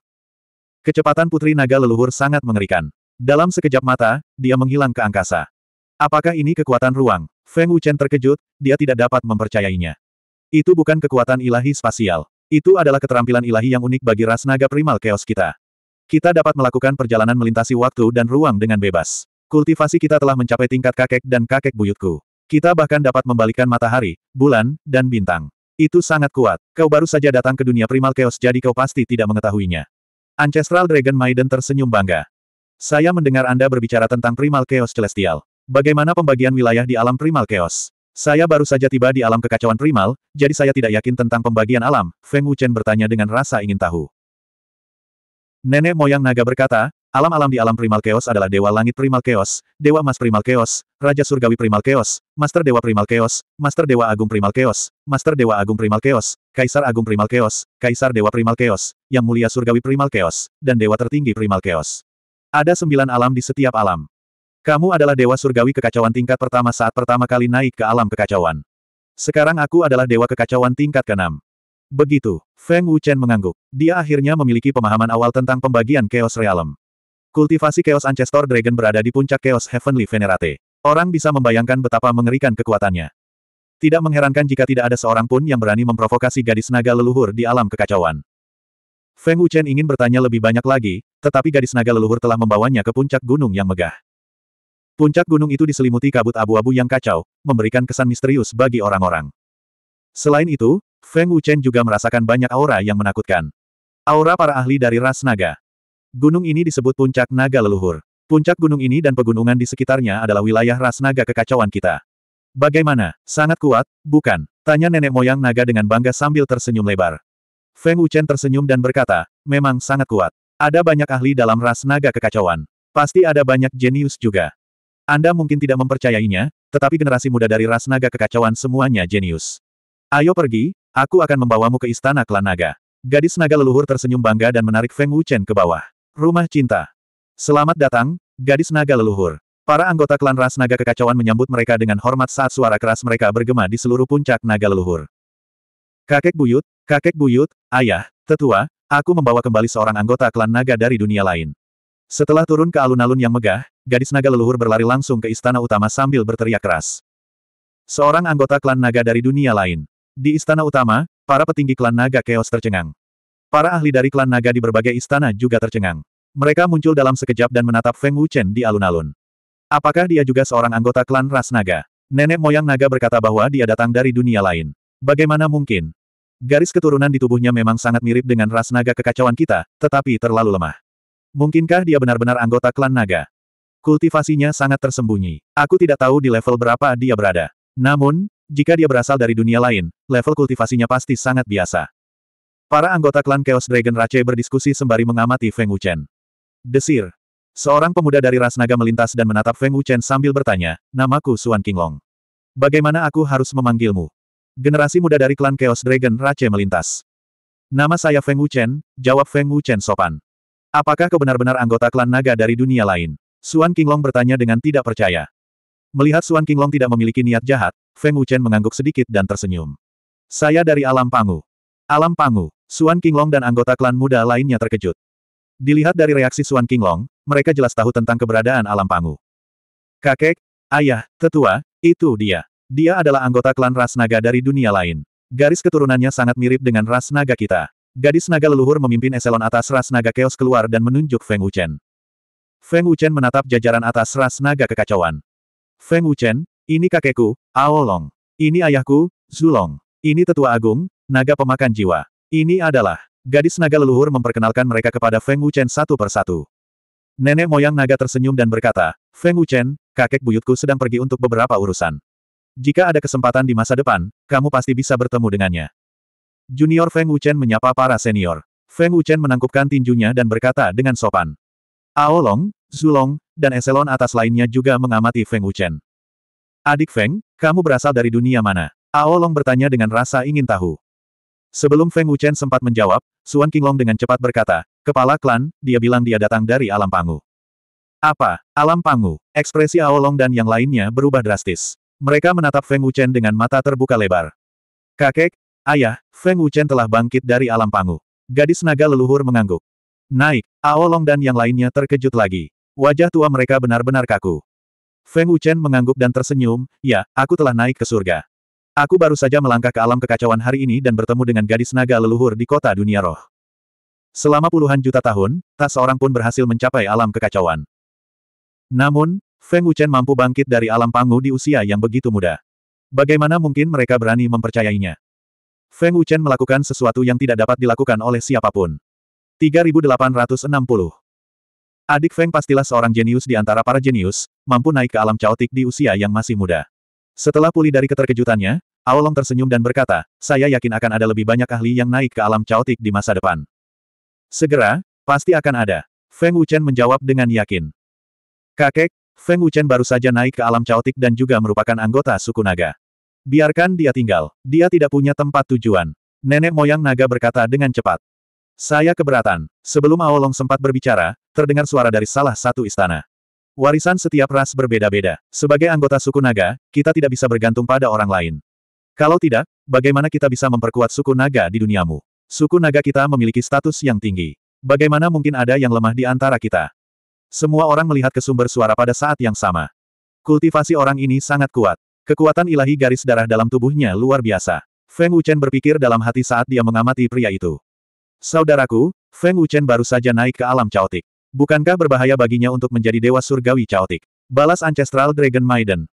Kecepatan putri naga leluhur sangat mengerikan. Dalam sekejap mata, dia menghilang ke angkasa. Apakah ini kekuatan ruang? Feng Wuchen terkejut, dia tidak dapat mempercayainya. Itu bukan kekuatan ilahi spasial. Itu adalah keterampilan ilahi yang unik bagi ras naga primal chaos kita. Kita dapat melakukan perjalanan melintasi waktu dan ruang dengan bebas. Kultivasi kita telah mencapai tingkat kakek dan kakek buyutku. Kita bahkan dapat membalikkan matahari, bulan, dan bintang. Itu sangat kuat. Kau baru saja datang ke dunia primal chaos jadi kau pasti tidak mengetahuinya. Ancestral Dragon Maiden tersenyum bangga. Saya mendengar Anda berbicara tentang primal chaos celestial. Bagaimana pembagian wilayah di alam primal chaos? Saya baru saja tiba di alam kekacauan primal, jadi saya tidak yakin tentang pembagian alam, Feng Wuchen bertanya dengan rasa ingin tahu. Nenek moyang naga berkata, Alam-alam di alam primal chaos adalah dewa langit primal chaos, dewa mas primal chaos, raja surgawi primal chaos, master dewa primal chaos, master dewa agung primal chaos, master dewa agung primal chaos, kaisar agung primal chaos, kaisar dewa primal chaos, yang mulia surgawi primal chaos, dan dewa tertinggi primal chaos. Ada sembilan alam di setiap alam. Kamu adalah dewa surgawi kekacauan tingkat pertama saat pertama kali naik ke alam kekacauan. Sekarang aku adalah dewa kekacauan tingkat keenam. Begitu, Feng Wuchen mengangguk. Dia akhirnya memiliki pemahaman awal tentang pembagian Chaos Realm. Kultivasi Chaos Ancestor Dragon berada di puncak Chaos Heavenly Venerate. Orang bisa membayangkan betapa mengerikan kekuatannya. Tidak mengherankan jika tidak ada seorang pun yang berani memprovokasi gadis naga leluhur di alam kekacauan. Feng Wuchen ingin bertanya lebih banyak lagi, tetapi gadis naga leluhur telah membawanya ke puncak gunung yang megah. Puncak gunung itu diselimuti kabut abu-abu yang kacau, memberikan kesan misterius bagi orang-orang. Selain itu, Feng Wuchen juga merasakan banyak aura yang menakutkan. Aura para ahli dari ras naga. Gunung ini disebut puncak naga leluhur. Puncak gunung ini dan pegunungan di sekitarnya adalah wilayah ras naga kekacauan kita. Bagaimana? Sangat kuat, bukan? Tanya nenek moyang naga dengan bangga sambil tersenyum lebar. Feng Wuchen tersenyum dan berkata, memang sangat kuat. Ada banyak ahli dalam ras naga kekacauan. Pasti ada banyak jenius juga. Anda mungkin tidak mempercayainya, tetapi generasi muda dari ras naga kekacauan semuanya jenius. Ayo pergi, aku akan membawamu ke istana klan naga. Gadis naga leluhur tersenyum bangga dan menarik Feng Wuchen ke bawah. Rumah Cinta. Selamat datang, gadis naga leluhur. Para anggota klan ras naga kekacauan menyambut mereka dengan hormat saat suara keras mereka bergema di seluruh puncak naga leluhur. Kakek buyut, kakek buyut, ayah, tetua, aku membawa kembali seorang anggota klan naga dari dunia lain. Setelah turun ke alun-alun yang megah, gadis naga leluhur berlari langsung ke istana utama sambil berteriak keras. Seorang anggota klan naga dari dunia lain. Di istana utama, para petinggi klan naga keos tercengang. Para ahli dari klan naga di berbagai istana juga tercengang. Mereka muncul dalam sekejap dan menatap Feng Wuchen di alun-alun. Apakah dia juga seorang anggota klan ras naga? Nenek moyang naga berkata bahwa dia datang dari dunia lain. Bagaimana mungkin? Garis keturunan di tubuhnya memang sangat mirip dengan ras naga kekacauan kita, tetapi terlalu lemah. Mungkinkah dia benar-benar anggota klan naga? Kultivasinya sangat tersembunyi. Aku tidak tahu di level berapa dia berada. Namun, jika dia berasal dari dunia lain, level kultivasinya pasti sangat biasa. Para anggota klan Chaos Dragon Rache berdiskusi sembari mengamati Feng Wuchen. Desir. Seorang pemuda dari ras naga melintas dan menatap Feng Wuchen sambil bertanya, namaku Suan Qinglong. Bagaimana aku harus memanggilmu? Generasi muda dari klan Chaos Dragon Rache melintas. Nama saya Feng Wuchen, jawab Feng Wuchen sopan. Apakah kau benar-benar anggota klan naga dari dunia lain? Suan Qinglong bertanya dengan tidak percaya. Melihat Suan Qinglong tidak memiliki niat jahat, Feng Wuchen mengangguk sedikit dan tersenyum. Saya dari alam pangu. Alam pangu. Suan Kinglong dan anggota klan muda lainnya terkejut. Dilihat dari reaksi Suan Kinglong, mereka jelas tahu tentang keberadaan alam pangu. Kakek, ayah, tetua, itu dia. Dia adalah anggota klan ras naga dari dunia lain. Garis keturunannya sangat mirip dengan ras naga kita. Gadis naga leluhur memimpin eselon atas ras naga keos keluar dan menunjuk Feng Wuchen. Feng Wuchen menatap jajaran atas ras naga kekacauan. Feng Wuchen, ini kakekku, Aolong. Ini ayahku, Zulong. Ini tetua agung, naga pemakan jiwa. Ini adalah, gadis naga leluhur memperkenalkan mereka kepada Feng Wuchen satu persatu. Nenek moyang naga tersenyum dan berkata, Feng Wuchen, kakek buyutku sedang pergi untuk beberapa urusan. Jika ada kesempatan di masa depan, kamu pasti bisa bertemu dengannya. Junior Feng Wuchen menyapa para senior. Feng Wuchen menangkupkan tinjunya dan berkata dengan sopan. Aolong, Zulong, dan Eselon atas lainnya juga mengamati Feng Wuchen. Adik Feng, kamu berasal dari dunia mana? Aolong bertanya dengan rasa ingin tahu. Sebelum Feng Wuchen sempat menjawab, Suan Qinglong dengan cepat berkata, Kepala klan, dia bilang dia datang dari alam pangu. Apa? Alam pangu? Ekspresi Aolong dan yang lainnya berubah drastis. Mereka menatap Feng Wuchen dengan mata terbuka lebar. Kakek, ayah, Feng Wuchen telah bangkit dari alam pangu. Gadis naga leluhur mengangguk. Naik, Aolong dan yang lainnya terkejut lagi. Wajah tua mereka benar-benar kaku. Feng Wuchen mengangguk dan tersenyum, ya, aku telah naik ke surga. Aku baru saja melangkah ke alam kekacauan hari ini dan bertemu dengan gadis naga leluhur di kota dunia roh. Selama puluhan juta tahun, tak seorang pun berhasil mencapai alam kekacauan. Namun, Feng Wuchen mampu bangkit dari alam pangu di usia yang begitu muda. Bagaimana mungkin mereka berani mempercayainya? Feng Wuchen melakukan sesuatu yang tidak dapat dilakukan oleh siapapun. 3860 Adik Feng pastilah seorang jenius di antara para jenius, mampu naik ke alam caotik di usia yang masih muda. Setelah pulih dari keterkejutannya, Aolong tersenyum dan berkata, saya yakin akan ada lebih banyak ahli yang naik ke alam caotik di masa depan. Segera, pasti akan ada. Feng Wuchen menjawab dengan yakin. Kakek, Feng Wuchen baru saja naik ke alam caotik dan juga merupakan anggota suku naga. Biarkan dia tinggal, dia tidak punya tempat tujuan. Nenek moyang naga berkata dengan cepat. Saya keberatan. Sebelum Aolong sempat berbicara, terdengar suara dari salah satu istana. Warisan setiap ras berbeda-beda. Sebagai anggota suku naga, kita tidak bisa bergantung pada orang lain. Kalau tidak, bagaimana kita bisa memperkuat suku naga di duniamu? Suku naga kita memiliki status yang tinggi. Bagaimana mungkin ada yang lemah di antara kita? Semua orang melihat ke sumber suara pada saat yang sama. Kultivasi orang ini sangat kuat. Kekuatan ilahi garis darah dalam tubuhnya luar biasa. Feng Wuchen berpikir dalam hati saat dia mengamati pria itu. Saudaraku, Feng Wuchen baru saja naik ke alam caotik. Bukankah berbahaya baginya untuk menjadi dewa surgawi caotik? Balas Ancestral Dragon Maiden.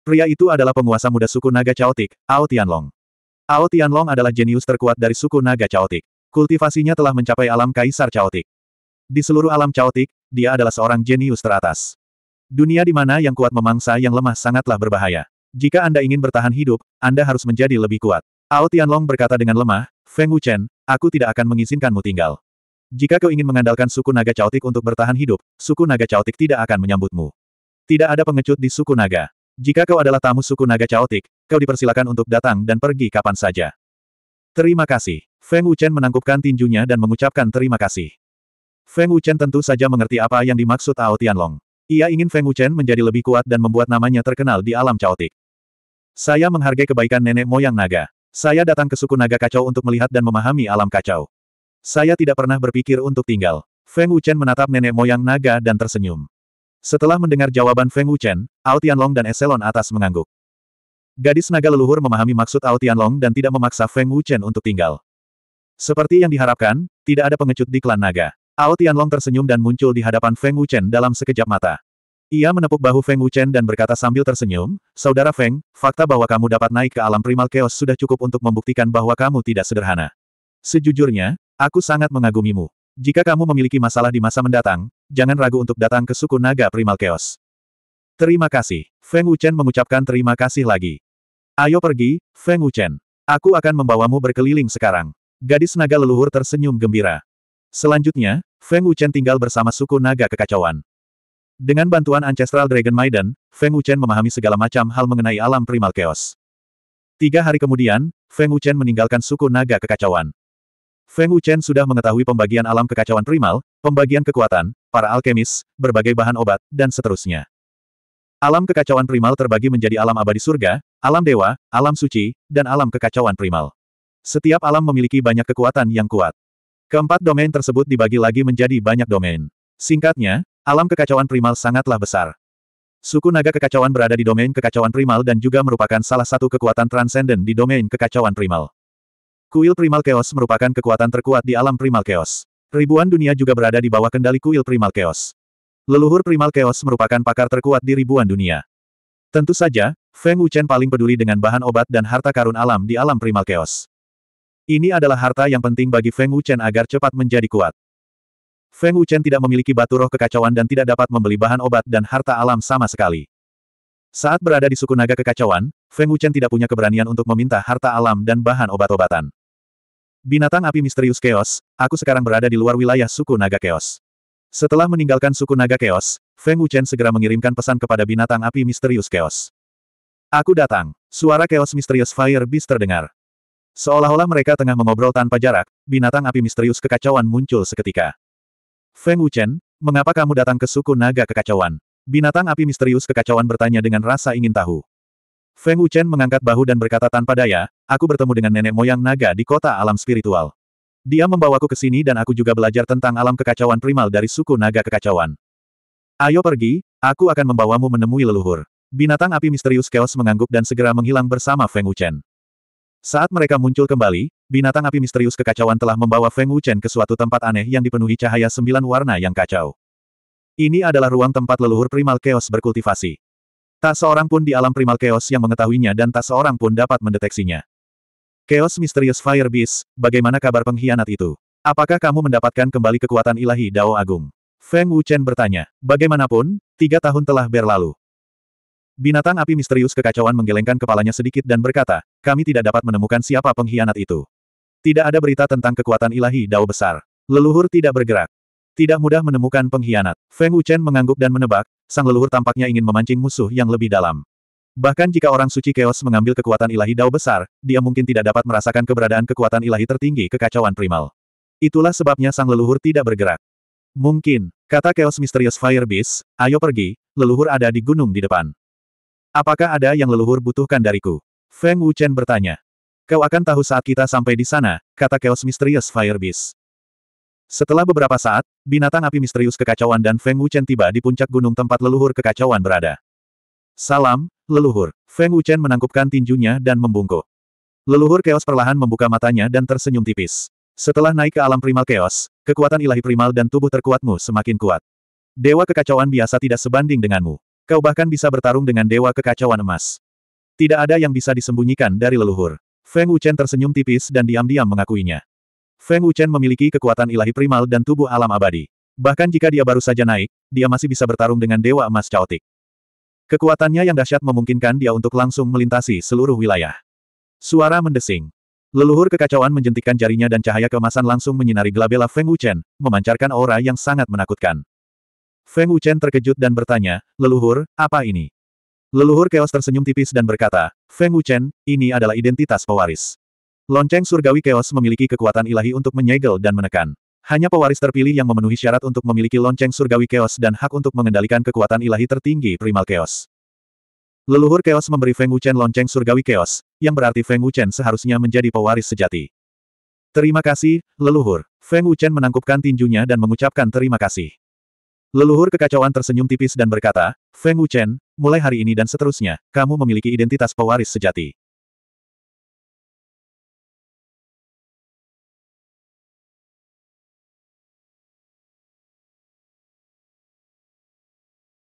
Pria itu adalah penguasa muda suku naga caotik, Ao Tianlong. Ao Tianlong adalah jenius terkuat dari suku naga caotik. Kultivasinya telah mencapai alam kaisar caotik. Di seluruh alam caotik, dia adalah seorang jenius teratas. Dunia di mana yang kuat memangsa yang lemah sangatlah berbahaya. Jika Anda ingin bertahan hidup, Anda harus menjadi lebih kuat. Ao Tianlong berkata dengan lemah, Feng Wuchen, aku tidak akan mengizinkanmu tinggal. Jika kau ingin mengandalkan suku naga caotik untuk bertahan hidup, suku naga caotik tidak akan menyambutmu. Tidak ada pengecut di suku naga. Jika kau adalah tamu suku naga caotik, kau dipersilakan untuk datang dan pergi kapan saja. Terima kasih. Feng Wuchen menangkupkan tinjunya dan mengucapkan terima kasih. Feng Wuchen tentu saja mengerti apa yang dimaksud Ao Tianlong. Ia ingin Feng Wuchen menjadi lebih kuat dan membuat namanya terkenal di alam caotik. Saya menghargai kebaikan nenek moyang naga. Saya datang ke suku naga kacau untuk melihat dan memahami alam kacau. Saya tidak pernah berpikir untuk tinggal. Feng Wuchen menatap nenek moyang naga dan tersenyum. Setelah mendengar jawaban Feng Wuchen, Ao Tianlong dan Eselon atas mengangguk. Gadis naga leluhur memahami maksud Ao Tianlong dan tidak memaksa Feng Wuchen untuk tinggal. Seperti yang diharapkan, tidak ada pengecut di klan naga. Ao Tianlong tersenyum dan muncul di hadapan Feng Wuchen dalam sekejap mata. Ia menepuk bahu Feng Wuchen dan berkata sambil tersenyum, Saudara Feng, fakta bahwa kamu dapat naik ke alam primal chaos sudah cukup untuk membuktikan bahwa kamu tidak sederhana. Sejujurnya, Aku sangat mengagumimu. Jika kamu memiliki masalah di masa mendatang, jangan ragu untuk datang ke suku naga Primal Chaos. Terima kasih. Feng Wuchen mengucapkan terima kasih lagi. Ayo pergi, Feng Wuchen. Aku akan membawamu berkeliling sekarang. Gadis naga leluhur tersenyum gembira. Selanjutnya, Feng Wuchen tinggal bersama suku naga kekacauan. Dengan bantuan Ancestral Dragon Maiden, Feng Wuchen memahami segala macam hal mengenai alam Primal Chaos. Tiga hari kemudian, Feng Wuchen meninggalkan suku naga kekacauan. Feng Wuchen sudah mengetahui pembagian alam kekacauan primal, pembagian kekuatan, para alkemis, berbagai bahan obat, dan seterusnya. Alam kekacauan primal terbagi menjadi alam abadi surga, alam dewa, alam suci, dan alam kekacauan primal. Setiap alam memiliki banyak kekuatan yang kuat. Keempat domain tersebut dibagi lagi menjadi banyak domain. Singkatnya, alam kekacauan primal sangatlah besar. Suku naga kekacauan berada di domain kekacauan primal dan juga merupakan salah satu kekuatan transenden di domain kekacauan primal. Kuil Primal Chaos merupakan kekuatan terkuat di alam Primal Chaos. Ribuan dunia juga berada di bawah kendali kuil Primal Chaos. Leluhur Primal Chaos merupakan pakar terkuat di ribuan dunia. Tentu saja, Feng Wuchen paling peduli dengan bahan obat dan harta karun alam di alam Primal Chaos. Ini adalah harta yang penting bagi Feng Wuchen agar cepat menjadi kuat. Feng Wuchen tidak memiliki batu roh kekacauan dan tidak dapat membeli bahan obat dan harta alam sama sekali. Saat berada di suku naga kekacauan, Feng Wuchen tidak punya keberanian untuk meminta harta alam dan bahan obat-obatan. Binatang api misterius Chaos, aku sekarang berada di luar wilayah suku naga Chaos. Setelah meninggalkan suku naga Chaos, Feng Wuchen segera mengirimkan pesan kepada binatang api misterius Chaos. Aku datang. Suara Chaos Misterius Fire Beast terdengar. Seolah-olah mereka tengah mengobrol tanpa jarak, binatang api misterius kekacauan muncul seketika. Feng Wuchen, mengapa kamu datang ke suku naga kekacauan? Binatang api misterius kekacauan bertanya dengan rasa ingin tahu. Feng Wuchen mengangkat bahu dan berkata tanpa daya, aku bertemu dengan nenek moyang naga di kota alam spiritual. Dia membawaku ke sini dan aku juga belajar tentang alam kekacauan primal dari suku naga kekacauan. Ayo pergi, aku akan membawamu menemui leluhur. Binatang api misterius Chaos mengangguk dan segera menghilang bersama Feng Wuchen. Saat mereka muncul kembali, binatang api misterius kekacauan telah membawa Feng Wuchen ke suatu tempat aneh yang dipenuhi cahaya sembilan warna yang kacau. Ini adalah ruang tempat leluhur primal Chaos berkultivasi. Tak seorang pun di alam primal chaos yang mengetahuinya dan tak seorang pun dapat mendeteksinya. Chaos misterius Fire Beast, bagaimana kabar pengkhianat itu? Apakah kamu mendapatkan kembali kekuatan ilahi Dao Agung? Feng Wuchen bertanya. Bagaimanapun, tiga tahun telah berlalu. Binatang api misterius kekacauan menggelengkan kepalanya sedikit dan berkata, kami tidak dapat menemukan siapa pengkhianat itu. Tidak ada berita tentang kekuatan ilahi Dao besar. Leluhur tidak bergerak. Tidak mudah menemukan pengkhianat. Feng Wuchen mengangguk dan menebak, sang leluhur tampaknya ingin memancing musuh yang lebih dalam. Bahkan jika orang suci Chaos mengambil kekuatan ilahi dao besar, dia mungkin tidak dapat merasakan keberadaan kekuatan ilahi tertinggi kekacauan primal. Itulah sebabnya sang leluhur tidak bergerak. Mungkin, kata Chaos misterius Fire Beast, ayo pergi, leluhur ada di gunung di depan. Apakah ada yang leluhur butuhkan dariku? Feng Wuchen bertanya. Kau akan tahu saat kita sampai di sana, kata Chaos misterius Fire Beast. Setelah beberapa saat, binatang api misterius kekacauan dan Feng Wuchen tiba di puncak gunung tempat leluhur kekacauan berada. Salam, Leluhur. Feng Wuchen menangkupkan tinjunya dan membungkuk. Leluhur keos perlahan membuka matanya dan tersenyum tipis. Setelah naik ke alam primal keos, kekuatan ilahi primal dan tubuh terkuatmu semakin kuat. Dewa kekacauan biasa tidak sebanding denganmu. Kau bahkan bisa bertarung dengan dewa kekacauan emas. Tidak ada yang bisa disembunyikan dari leluhur. Feng Wuchen tersenyum tipis dan diam-diam mengakuinya. Feng Wuchen memiliki kekuatan ilahi primal dan tubuh alam abadi. Bahkan jika dia baru saja naik, dia masih bisa bertarung dengan Dewa Emas caotik. Kekuatannya yang dahsyat memungkinkan dia untuk langsung melintasi seluruh wilayah. Suara mendesing. Leluhur kekacauan menjentikkan jarinya dan cahaya kemasan langsung menyinari gelabela Feng Wuchen, memancarkan aura yang sangat menakutkan. Feng Wuchen terkejut dan bertanya, Leluhur, apa ini? Leluhur Chaos tersenyum tipis dan berkata, Feng Wuchen, ini adalah identitas pewaris. Lonceng surgawi Chaos memiliki kekuatan ilahi untuk menyegel dan menekan. Hanya pewaris terpilih yang memenuhi syarat untuk memiliki lonceng surgawi keos dan hak untuk mengendalikan kekuatan ilahi tertinggi primal keos. Leluhur keos memberi Feng Wuchen lonceng surgawi keos, yang berarti Feng Wuchen seharusnya menjadi pewaris sejati. Terima kasih, leluhur. Feng Wuchen menangkupkan tinjunya dan mengucapkan terima kasih. Leluhur kekacauan tersenyum tipis dan berkata, Feng Wuchen, mulai hari ini dan seterusnya, kamu memiliki identitas pewaris sejati.